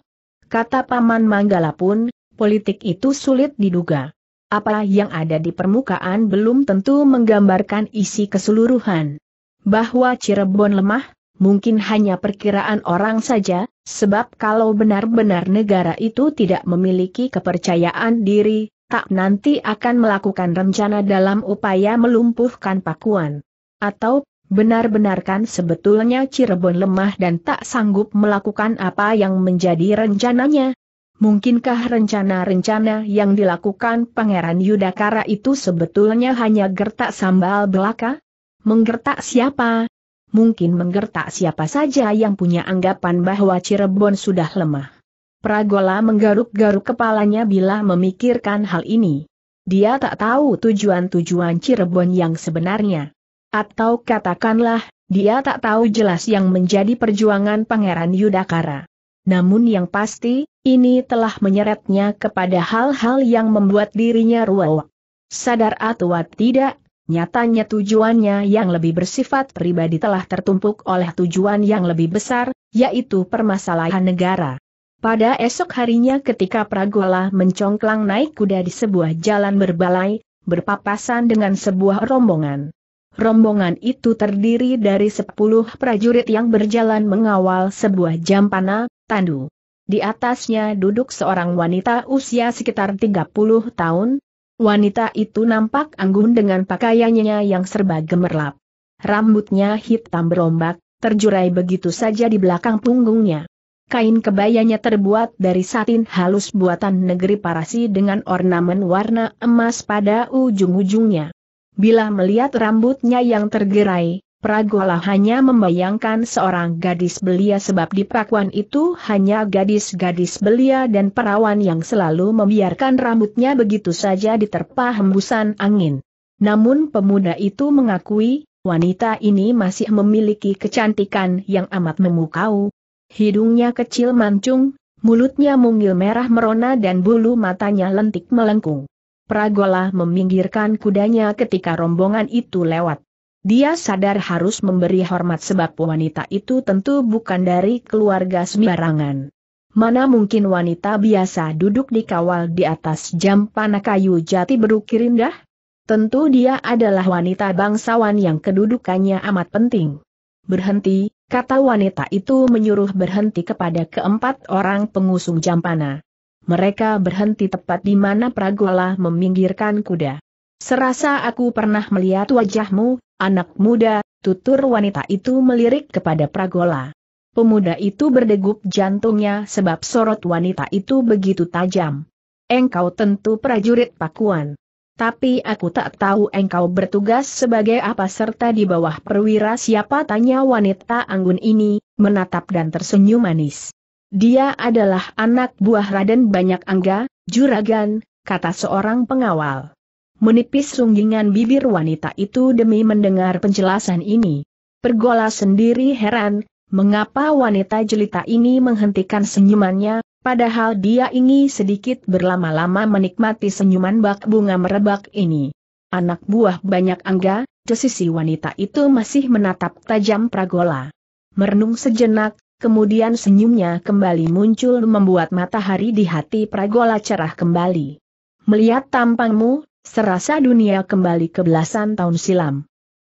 Kata Paman Manggala pun, politik itu sulit diduga. Apa yang ada di permukaan belum tentu menggambarkan isi keseluruhan. Bahwa Cirebon lemah, mungkin hanya perkiraan orang saja, sebab kalau benar-benar negara itu tidak memiliki kepercayaan diri, tak nanti akan melakukan rencana dalam upaya melumpuhkan Pakuan. Atau Benar-benar kan sebetulnya Cirebon lemah dan tak sanggup melakukan apa yang menjadi rencananya? Mungkinkah rencana-rencana yang dilakukan Pangeran Yudakara itu sebetulnya hanya gertak sambal belaka? Menggertak siapa? Mungkin menggertak siapa saja yang punya anggapan bahwa Cirebon sudah lemah. Pragola menggaruk-garuk kepalanya bila memikirkan hal ini. Dia tak tahu tujuan-tujuan Cirebon yang sebenarnya. Atau katakanlah, dia tak tahu jelas yang menjadi perjuangan Pangeran Yudhakara. Namun yang pasti, ini telah menyeretnya kepada hal-hal yang membuat dirinya ruwak. Sadar atau tidak, nyatanya tujuannya yang lebih bersifat pribadi telah tertumpuk oleh tujuan yang lebih besar, yaitu permasalahan negara. Pada esok harinya ketika Pragola mencongklang naik kuda di sebuah jalan berbalai, berpapasan dengan sebuah rombongan. Rombongan itu terdiri dari sepuluh prajurit yang berjalan mengawal sebuah jampana, tandu. Di atasnya duduk seorang wanita usia sekitar 30 tahun. Wanita itu nampak anggun dengan pakaiannya yang serba gemerlap. Rambutnya hitam berombak, terjurai begitu saja di belakang punggungnya. Kain kebayanya terbuat dari satin halus buatan negeri Parasi dengan ornamen warna emas pada ujung-ujungnya. Bila melihat rambutnya yang tergerai, Pragola hanya membayangkan seorang gadis belia sebab di Pakuan itu hanya gadis-gadis belia dan perawan yang selalu membiarkan rambutnya begitu saja diterpa hembusan angin. Namun pemuda itu mengakui, wanita ini masih memiliki kecantikan yang amat memukau. Hidungnya kecil mancung, mulutnya mungil merah merona dan bulu matanya lentik melengkung. Pragola meminggirkan kudanya ketika rombongan itu lewat. Dia sadar harus memberi hormat sebab wanita itu tentu bukan dari keluarga sembarangan. Mana mungkin wanita biasa duduk di kawal di atas jam panah kayu jati berukir indah? Tentu dia adalah wanita bangsawan yang kedudukannya amat penting. Berhenti, kata wanita itu menyuruh berhenti kepada keempat orang pengusung jampana mereka berhenti tepat di mana Pragola meminggirkan kuda. Serasa aku pernah melihat wajahmu, anak muda, tutur wanita itu melirik kepada Pragola. Pemuda itu berdegup jantungnya sebab sorot wanita itu begitu tajam. Engkau tentu prajurit pakuan. Tapi aku tak tahu engkau bertugas sebagai apa serta di bawah perwira siapa tanya wanita anggun ini, menatap dan tersenyum manis. Dia adalah anak buah Raden Banyak Angga, juragan, kata seorang pengawal. Menipis sunggingan bibir wanita itu demi mendengar penjelasan ini. Pergola sendiri heran, mengapa wanita jelita ini menghentikan senyumannya, padahal dia ingin sedikit berlama-lama menikmati senyuman bak bunga merebak ini. Anak buah banyak angga, desisi wanita itu masih menatap tajam Pragola. Merenung sejenak, kemudian senyumnya kembali muncul membuat matahari di hati Pragola cerah kembali. Melihat tampangmu, serasa dunia kembali ke belasan tahun silam.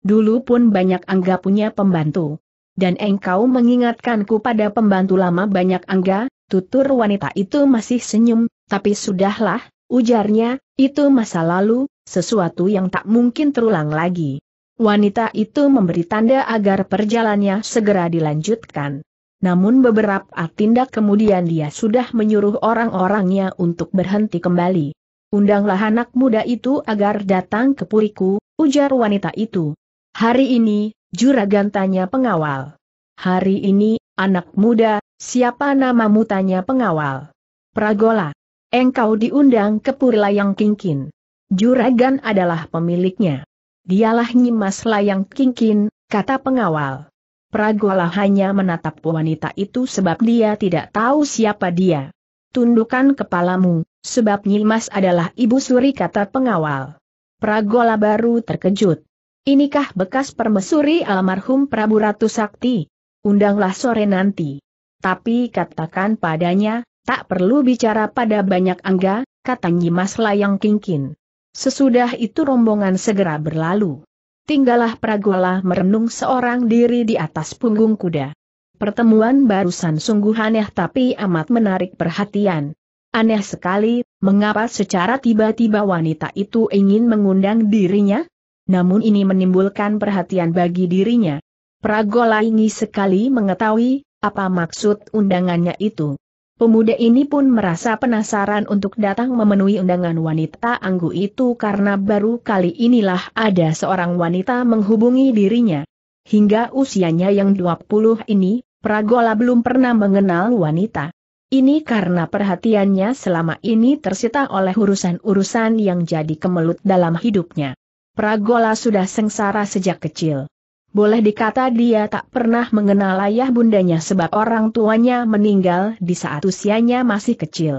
Dulu pun banyak angga punya pembantu. Dan engkau mengingatkanku pada pembantu lama banyak angga, tutur wanita itu masih senyum, tapi sudahlah, ujarnya, itu masa lalu, sesuatu yang tak mungkin terulang lagi. Wanita itu memberi tanda agar perjalannya segera dilanjutkan namun beberapa tindak kemudian dia sudah menyuruh orang-orangnya untuk berhenti kembali. Undanglah anak muda itu agar datang ke puriku, ujar wanita itu. Hari ini, juragan tanya pengawal. Hari ini, anak muda, siapa namamu tanya pengawal. Pragola. Engkau diundang ke Puri Layang Kingkin. Juragan adalah pemiliknya. Dialah Nyimas Layang Kingkin, kata pengawal. Pragola hanya menatap wanita itu sebab dia tidak tahu siapa dia. Tundukkan kepalamu, sebab Nyimas adalah ibu suri kata pengawal. Pragola baru terkejut. Inikah bekas permesuri almarhum Prabu Ratu Sakti? Undanglah sore nanti. Tapi katakan padanya, tak perlu bicara pada banyak angga, kata Nyimas Layang Kingkin. Sesudah itu rombongan segera berlalu. Tinggallah Pragola merenung seorang diri di atas punggung kuda. Pertemuan barusan sungguh aneh tapi amat menarik perhatian. Aneh sekali, mengapa secara tiba-tiba wanita itu ingin mengundang dirinya? Namun ini menimbulkan perhatian bagi dirinya. Pragola ingin sekali mengetahui, apa maksud undangannya itu. Pemuda ini pun merasa penasaran untuk datang memenuhi undangan wanita anggu itu karena baru kali inilah ada seorang wanita menghubungi dirinya. Hingga usianya yang 20 ini, Pragola belum pernah mengenal wanita. Ini karena perhatiannya selama ini tersita oleh urusan-urusan yang jadi kemelut dalam hidupnya. Pragola sudah sengsara sejak kecil. Boleh dikata dia tak pernah mengenal ayah bundanya sebab orang tuanya meninggal di saat usianya masih kecil.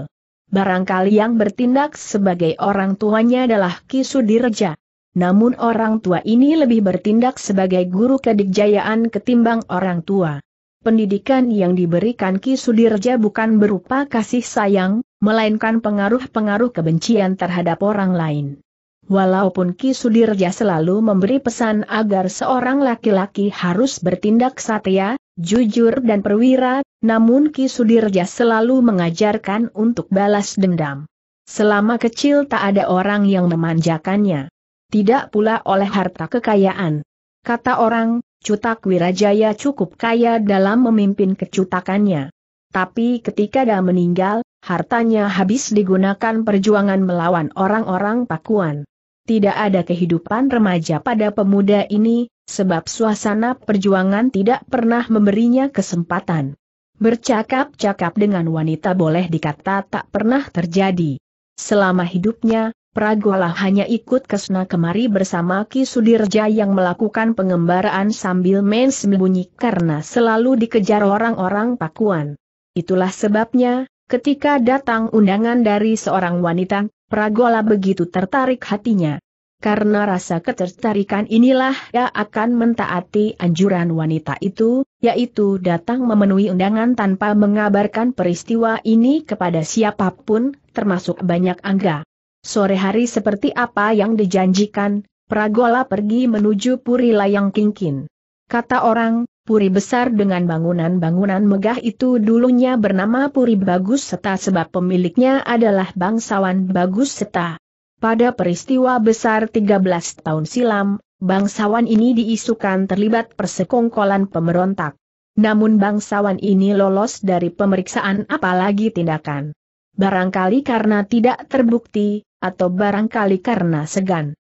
Barangkali yang bertindak sebagai orang tuanya adalah Ki Sudirja. Namun orang tua ini lebih bertindak sebagai guru kedikjayaan ketimbang orang tua. Pendidikan yang diberikan Ki Sudirja bukan berupa kasih sayang, melainkan pengaruh-pengaruh kebencian terhadap orang lain. Walaupun Ki Sudirja selalu memberi pesan agar seorang laki-laki harus bertindak satya, jujur dan perwira, namun Ki Sudirja selalu mengajarkan untuk balas dendam. Selama kecil tak ada orang yang memanjakannya. Tidak pula oleh harta kekayaan. Kata orang, Cutak Wirajaya cukup kaya dalam memimpin kecutakannya. Tapi ketika dia meninggal, hartanya habis digunakan perjuangan melawan orang-orang Pakuan tidak ada kehidupan remaja pada pemuda ini, sebab suasana perjuangan tidak pernah memberinya kesempatan. Bercakap-cakap dengan wanita boleh dikata tak pernah terjadi. Selama hidupnya, Pragola hanya ikut kesna kemari bersama Ki Sudirja yang melakukan pengembaraan sambil mensembunyi karena selalu dikejar orang-orang Pakuan. Itulah sebabnya, Ketika datang undangan dari seorang wanita, Pragola begitu tertarik hatinya. Karena rasa ketertarikan inilah ia akan mentaati anjuran wanita itu, yaitu datang memenuhi undangan tanpa mengabarkan peristiwa ini kepada siapapun, termasuk banyak angga. Sore hari seperti apa yang dijanjikan, Pragola pergi menuju Puri Layang Kingkin. Kata orang, Puri besar dengan bangunan-bangunan megah itu dulunya bernama Puri Bagus Seta sebab pemiliknya adalah bangsawan Bagus Seta. Pada peristiwa besar 13 tahun silam, bangsawan ini diisukan terlibat persekongkolan pemberontak. Namun bangsawan ini lolos dari pemeriksaan apalagi tindakan. Barangkali karena tidak terbukti, atau barangkali karena segan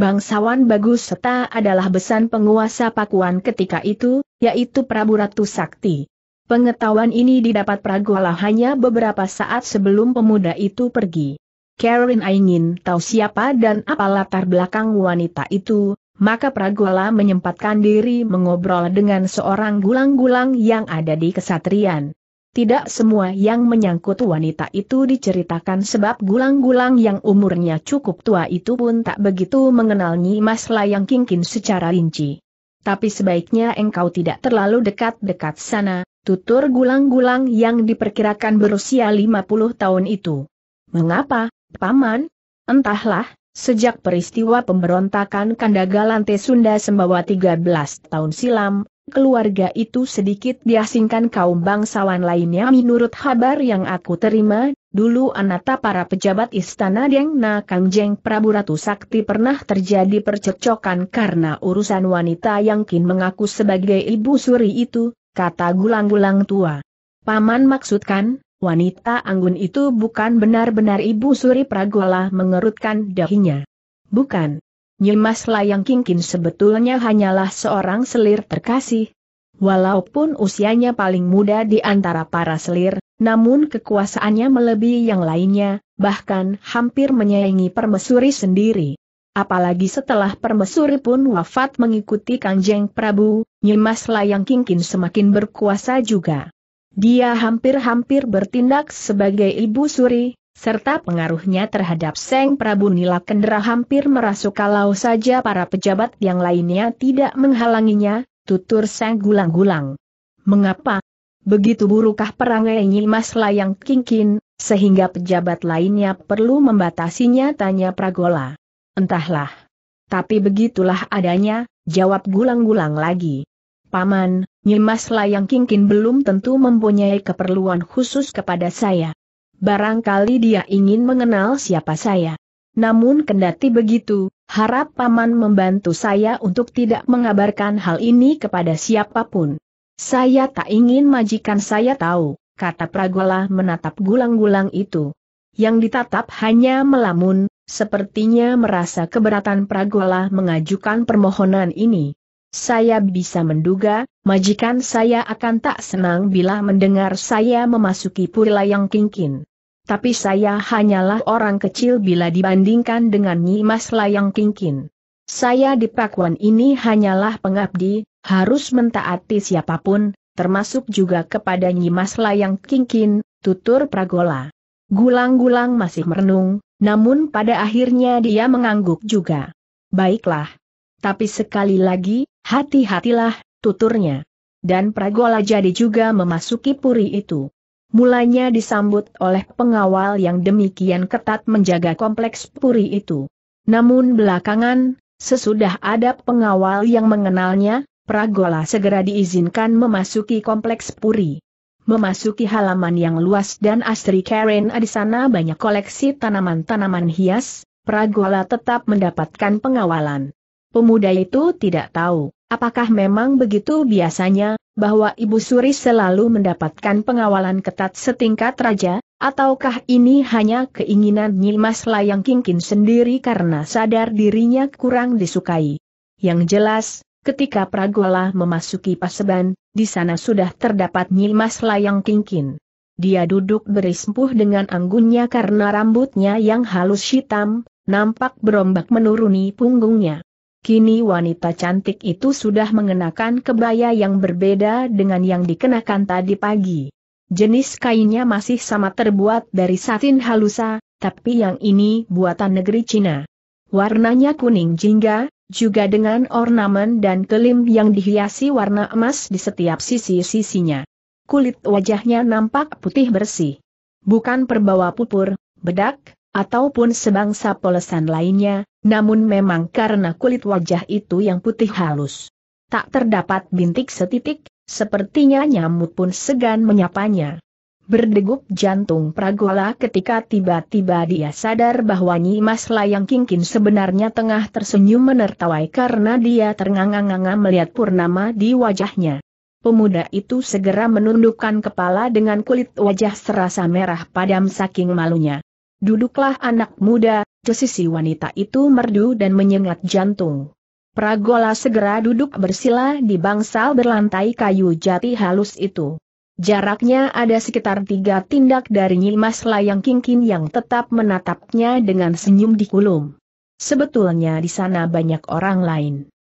bangsawan bagus serta adalah besan penguasa Pakuan ketika itu, yaitu Prabu Ratu Sakti. Pengetahuan ini didapat Pragola hanya beberapa saat sebelum pemuda itu pergi. Karen ingin tahu siapa dan apa latar belakang wanita itu, maka Pragola menyempatkan diri mengobrol dengan seorang gulang-gulang yang ada di kesatrian tidak semua yang menyangkut wanita itu diceritakan sebab gulang-gulang yang umurnya cukup tua itu pun tak begitu mengenal Nyimas Layang Kingkin secara rinci. Tapi sebaiknya engkau tidak terlalu dekat-dekat sana, tutur gulang-gulang yang diperkirakan berusia 50 tahun itu. Mengapa, Paman? Entahlah, sejak peristiwa pemberontakan Kandagalan Sunda Sembawa 13 tahun silam, keluarga itu sedikit diasingkan kaum bangsawan lainnya menurut kabar yang aku terima, dulu anata para pejabat istana Deng Na Kang Jeng Prabu Ratu Sakti pernah terjadi percekcokan karena urusan wanita yang kin mengaku sebagai ibu suri itu, kata gulang-gulang tua. Paman maksudkan, wanita anggun itu bukan benar-benar ibu suri Pragola mengerutkan dahinya. Bukan. Nyimas Layang Kingkin sebetulnya hanyalah seorang selir terkasih. Walaupun usianya paling muda di antara para selir, namun kekuasaannya melebihi yang lainnya, bahkan hampir menyaingi permesuri sendiri. Apalagi setelah permesuri pun wafat mengikuti kanjeng Prabu, Nyimas Layang Kingkin semakin berkuasa juga. Dia hampir-hampir bertindak sebagai ibu suri, serta pengaruhnya terhadap Seng Prabu Nila Nilakendra hampir merasuk kalau saja para pejabat yang lainnya tidak menghalanginya, tutur Seng gulang-gulang. Mengapa? Begitu burukah perangai Nyimas Layang Kingkin, sehingga pejabat lainnya perlu membatasinya tanya Pragola. Entahlah. Tapi begitulah adanya, jawab gulang-gulang lagi. Paman, Nyimas Layang Kingkin belum tentu mempunyai keperluan khusus kepada saya barangkali dia ingin mengenal siapa saya. Namun kendati begitu, harap Paman membantu saya untuk tidak mengabarkan hal ini kepada siapapun. Saya tak ingin majikan saya tahu, kata Pragola menatap gulang-gulang itu. Yang ditatap hanya melamun, sepertinya merasa keberatan Pragola mengajukan permohonan ini. Saya bisa menduga, majikan saya akan tak senang bila mendengar saya memasuki yang kinkin tapi saya hanyalah orang kecil bila dibandingkan dengan Nyimas Layang Kingkin. Saya di Pakuan ini hanyalah pengabdi, harus mentaati siapapun, termasuk juga kepada Nyimas Layang Kingkin, tutur Pragola. Gulang-gulang masih merenung, namun pada akhirnya dia mengangguk juga. Baiklah. Tapi sekali lagi, hati-hatilah, tuturnya. Dan Pragola jadi juga memasuki puri itu mulanya disambut oleh pengawal yang demikian ketat menjaga kompleks puri itu. Namun belakangan, sesudah ada pengawal yang mengenalnya, Pragola segera diizinkan memasuki kompleks puri. Memasuki halaman yang luas dan asri, Karen di sana banyak koleksi tanaman-tanaman hias, Pragola tetap mendapatkan pengawalan. Pemuda itu tidak tahu, apakah memang begitu biasanya, bahwa Ibu Suri selalu mendapatkan pengawalan ketat setingkat raja, ataukah ini hanya keinginan Nyimas Layang Kingkin sendiri karena sadar dirinya kurang disukai? Yang jelas, ketika Pragola memasuki Paseban, di sana sudah terdapat Nyimas Layang Kingkin. Dia duduk berisempuh dengan anggunnya karena rambutnya yang halus hitam, nampak berombak menuruni punggungnya. Kini wanita cantik itu sudah mengenakan kebaya yang berbeda dengan yang dikenakan tadi pagi. Jenis kainnya masih sama terbuat dari satin halusa, tapi yang ini buatan negeri Cina. Warnanya kuning jingga, juga dengan ornamen dan kelim yang dihiasi warna emas di setiap sisi-sisinya. Kulit wajahnya nampak putih bersih. Bukan perbawa pupur, bedak, ataupun sebangsa polesan lainnya, namun memang karena kulit wajah itu yang putih halus. Tak terdapat bintik setitik, sepertinya nyamuk pun segan menyapanya. Berdegup jantung Pragola ketika tiba-tiba dia sadar bahwa Nyimas Layang Kingkin sebenarnya tengah tersenyum menertawai karena dia ternganga-nganga melihat Purnama di wajahnya. Pemuda itu segera menundukkan kepala dengan kulit wajah serasa merah padam saking malunya. Duduklah anak muda, sisi wanita itu merdu dan menyengat jantung. Pragola segera duduk bersila di bangsal berlantai kayu jati halus itu. Jaraknya ada sekitar tiga tindak dari Nyimas Layang Kingkin yang tetap menatapnya dengan senyum di kulum. Sebetulnya di sana banyak orang lain.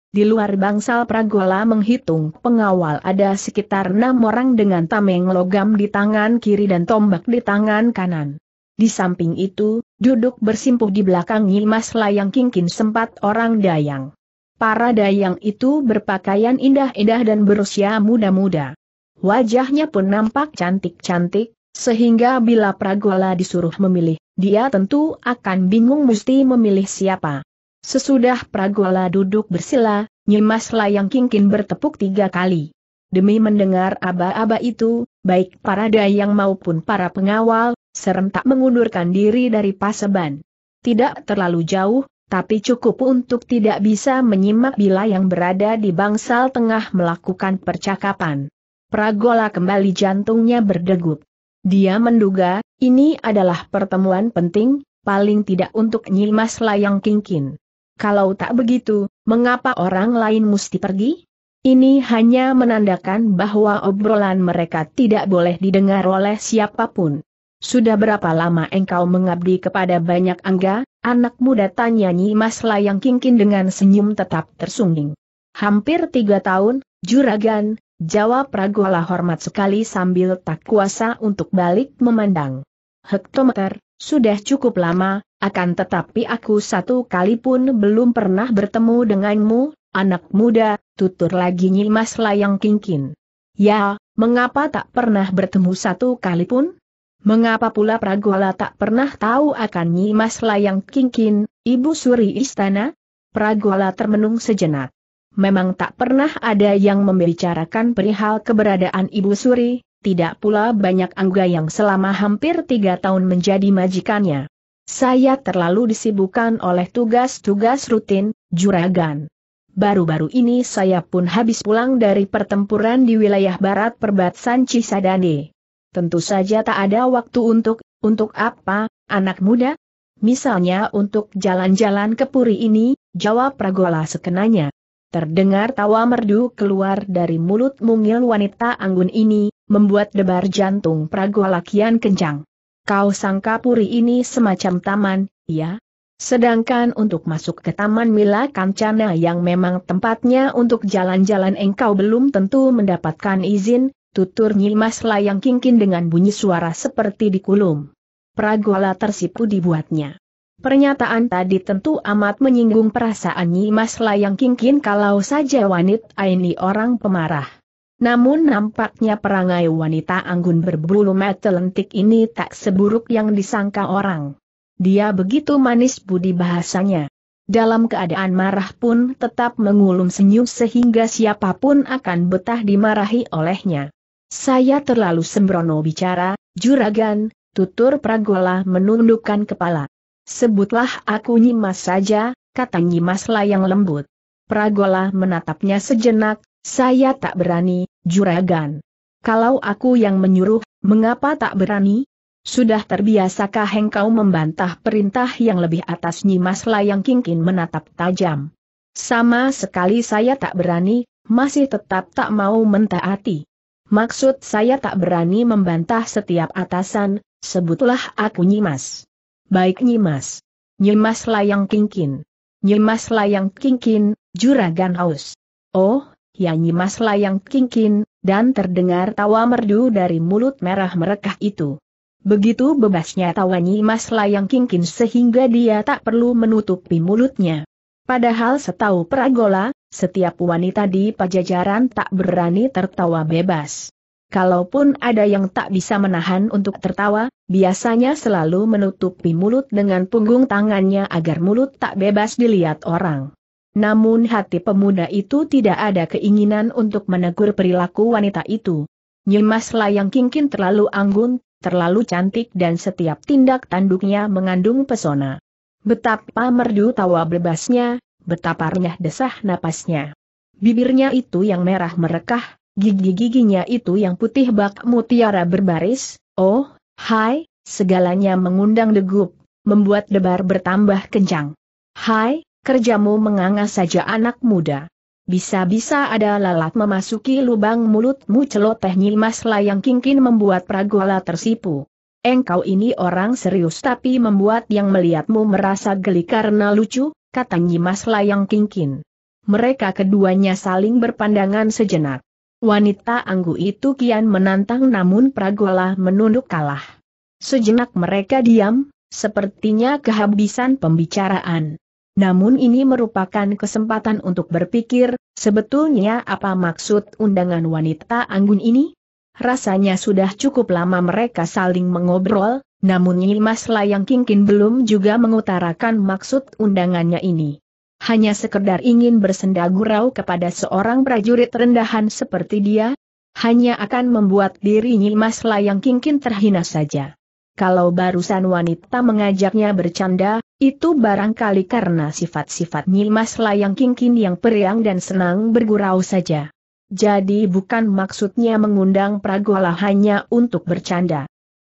Di luar bangsal Pragola menghitung pengawal ada sekitar enam orang dengan tameng logam di tangan kiri dan tombak di tangan kanan. Di samping itu, duduk bersimpuh di belakang Nyimas Layang Kingkin sempat orang Dayang. Para Dayang itu berpakaian indah-indah dan berusia muda-muda. Wajahnya pun nampak cantik-cantik, sehingga bila Pragola disuruh memilih, dia tentu akan bingung mesti memilih siapa. Sesudah Pragola duduk bersila, Nyimas Layang Kingkin bertepuk tiga kali. Demi mendengar aba-aba itu, baik para dayang maupun para pengawal, serentak mengundurkan diri dari paseban. Tidak terlalu jauh, tapi cukup untuk tidak bisa menyimak bila yang berada di bangsal tengah melakukan percakapan. Pragola kembali jantungnya berdegup. Dia menduga, ini adalah pertemuan penting, paling tidak untuk Nyimas Layang Kingkin. Kalau tak begitu, mengapa orang lain mesti pergi? Ini hanya menandakan bahwa obrolan mereka tidak boleh didengar oleh siapapun. Sudah berapa lama engkau mengabdi kepada banyak angga, anak muda tanya Nyimas Layang Kingkin dengan senyum tetap tersungging. Hampir tiga tahun, juragan, jawab Ragola hormat sekali sambil tak kuasa untuk balik memandang. Hektometer, sudah cukup lama, akan tetapi aku satu kali pun belum pernah bertemu denganmu, Anak muda, tutur lagi Nyimas Layang Kingkin. Ya, mengapa tak pernah bertemu satu kali pun? Mengapa pula Pragola tak pernah tahu akan Nyimas Layang Kingkin, ibu suri istana? Pragola termenung sejenak. Memang tak pernah ada yang membicarakan perihal keberadaan ibu suri, tidak pula banyak angga yang selama hampir tiga tahun menjadi majikannya. Saya terlalu disibukkan oleh tugas-tugas rutin, juragan. Baru-baru ini saya pun habis pulang dari pertempuran di wilayah barat perbatasan Cisadane. Tentu saja tak ada waktu untuk, untuk apa, anak muda? Misalnya untuk jalan-jalan ke Puri ini, jawab Pragola sekenanya. Terdengar tawa merdu keluar dari mulut mungil wanita anggun ini, membuat debar jantung Pragola kian kencang. Kau sangka Puri ini semacam taman, ya? Sedangkan untuk masuk ke Taman Mila Kancana yang memang tempatnya untuk jalan-jalan engkau belum tentu mendapatkan izin, tutur Nyimas Layang Kingkin dengan bunyi suara seperti dikulum. Pragola tersipu dibuatnya. Pernyataan tadi tentu amat menyinggung perasaan Nyimas Layang Kingkin kalau saja wanita ini orang pemarah. Namun nampaknya perangai wanita anggun berbulu mata lentik ini tak seburuk yang disangka orang. Dia begitu manis budi bahasanya. Dalam keadaan marah pun tetap mengulum senyum sehingga siapapun akan betah dimarahi olehnya. Saya terlalu sembrono bicara, juragan, tutur Pragola menundukkan kepala. Sebutlah aku Nyimas saja, kata Nyimas yang lembut. Pragola menatapnya sejenak, saya tak berani, juragan. Kalau aku yang menyuruh, mengapa tak berani? Sudah terbiasakah engkau membantah perintah yang lebih atas Nyimas Layang Kingkin menatap tajam? Sama sekali saya tak berani, masih tetap tak mau mentaati. Maksud saya tak berani membantah setiap atasan, sebutlah aku Nyimas. Baik Nyimas. Nyimas Layang Kingkin. Nyimas Layang Kingkin, Juragan Haus. Oh, ya Nyimas Layang Kingkin, dan terdengar tawa merdu dari mulut merah merekah itu. Begitu bebasnya tawanya Mas Layang Kingkin sehingga dia tak perlu menutupi mulutnya. Padahal setahu Pragola, setiap wanita di pajajaran tak berani tertawa bebas. Kalaupun ada yang tak bisa menahan untuk tertawa, biasanya selalu menutupi mulut dengan punggung tangannya agar mulut tak bebas dilihat orang. Namun hati pemuda itu tidak ada keinginan untuk menegur perilaku wanita itu. Nyimas Layang Kingkin terlalu anggun, terlalu cantik dan setiap tindak tanduknya mengandung pesona. Betapa merdu tawa bebasnya, betapa renyah desah napasnya. Bibirnya itu yang merah merekah, gigi-giginya itu yang putih bak mutiara berbaris, oh, hai, segalanya mengundang degup, membuat debar bertambah kencang. Hai, kerjamu menganga saja anak muda. Bisa-bisa ada lalat memasuki lubang mulutmu celoteh Nyimas Layang Kingkin membuat Pragola tersipu. Engkau ini orang serius tapi membuat yang melihatmu merasa geli karena lucu, kata Nyimas Layang Kingkin. Mereka keduanya saling berpandangan sejenak. Wanita anggu itu kian menantang namun Pragola menunduk kalah. Sejenak mereka diam, sepertinya kehabisan pembicaraan. Namun ini merupakan kesempatan untuk berpikir, sebetulnya apa maksud undangan wanita anggun ini? Rasanya sudah cukup lama mereka saling mengobrol, namun Nyimas Layang Kingkin belum juga mengutarakan maksud undangannya ini. Hanya sekedar ingin bersenda gurau kepada seorang prajurit rendahan seperti dia, hanya akan membuat diri Nyimas Layang Kingkin terhina saja. Kalau barusan wanita mengajaknya bercanda, itu barangkali karena sifat-sifat Nyimas Layang Kingkin yang periang dan senang bergurau saja. Jadi bukan maksudnya mengundang Pragola hanya untuk bercanda.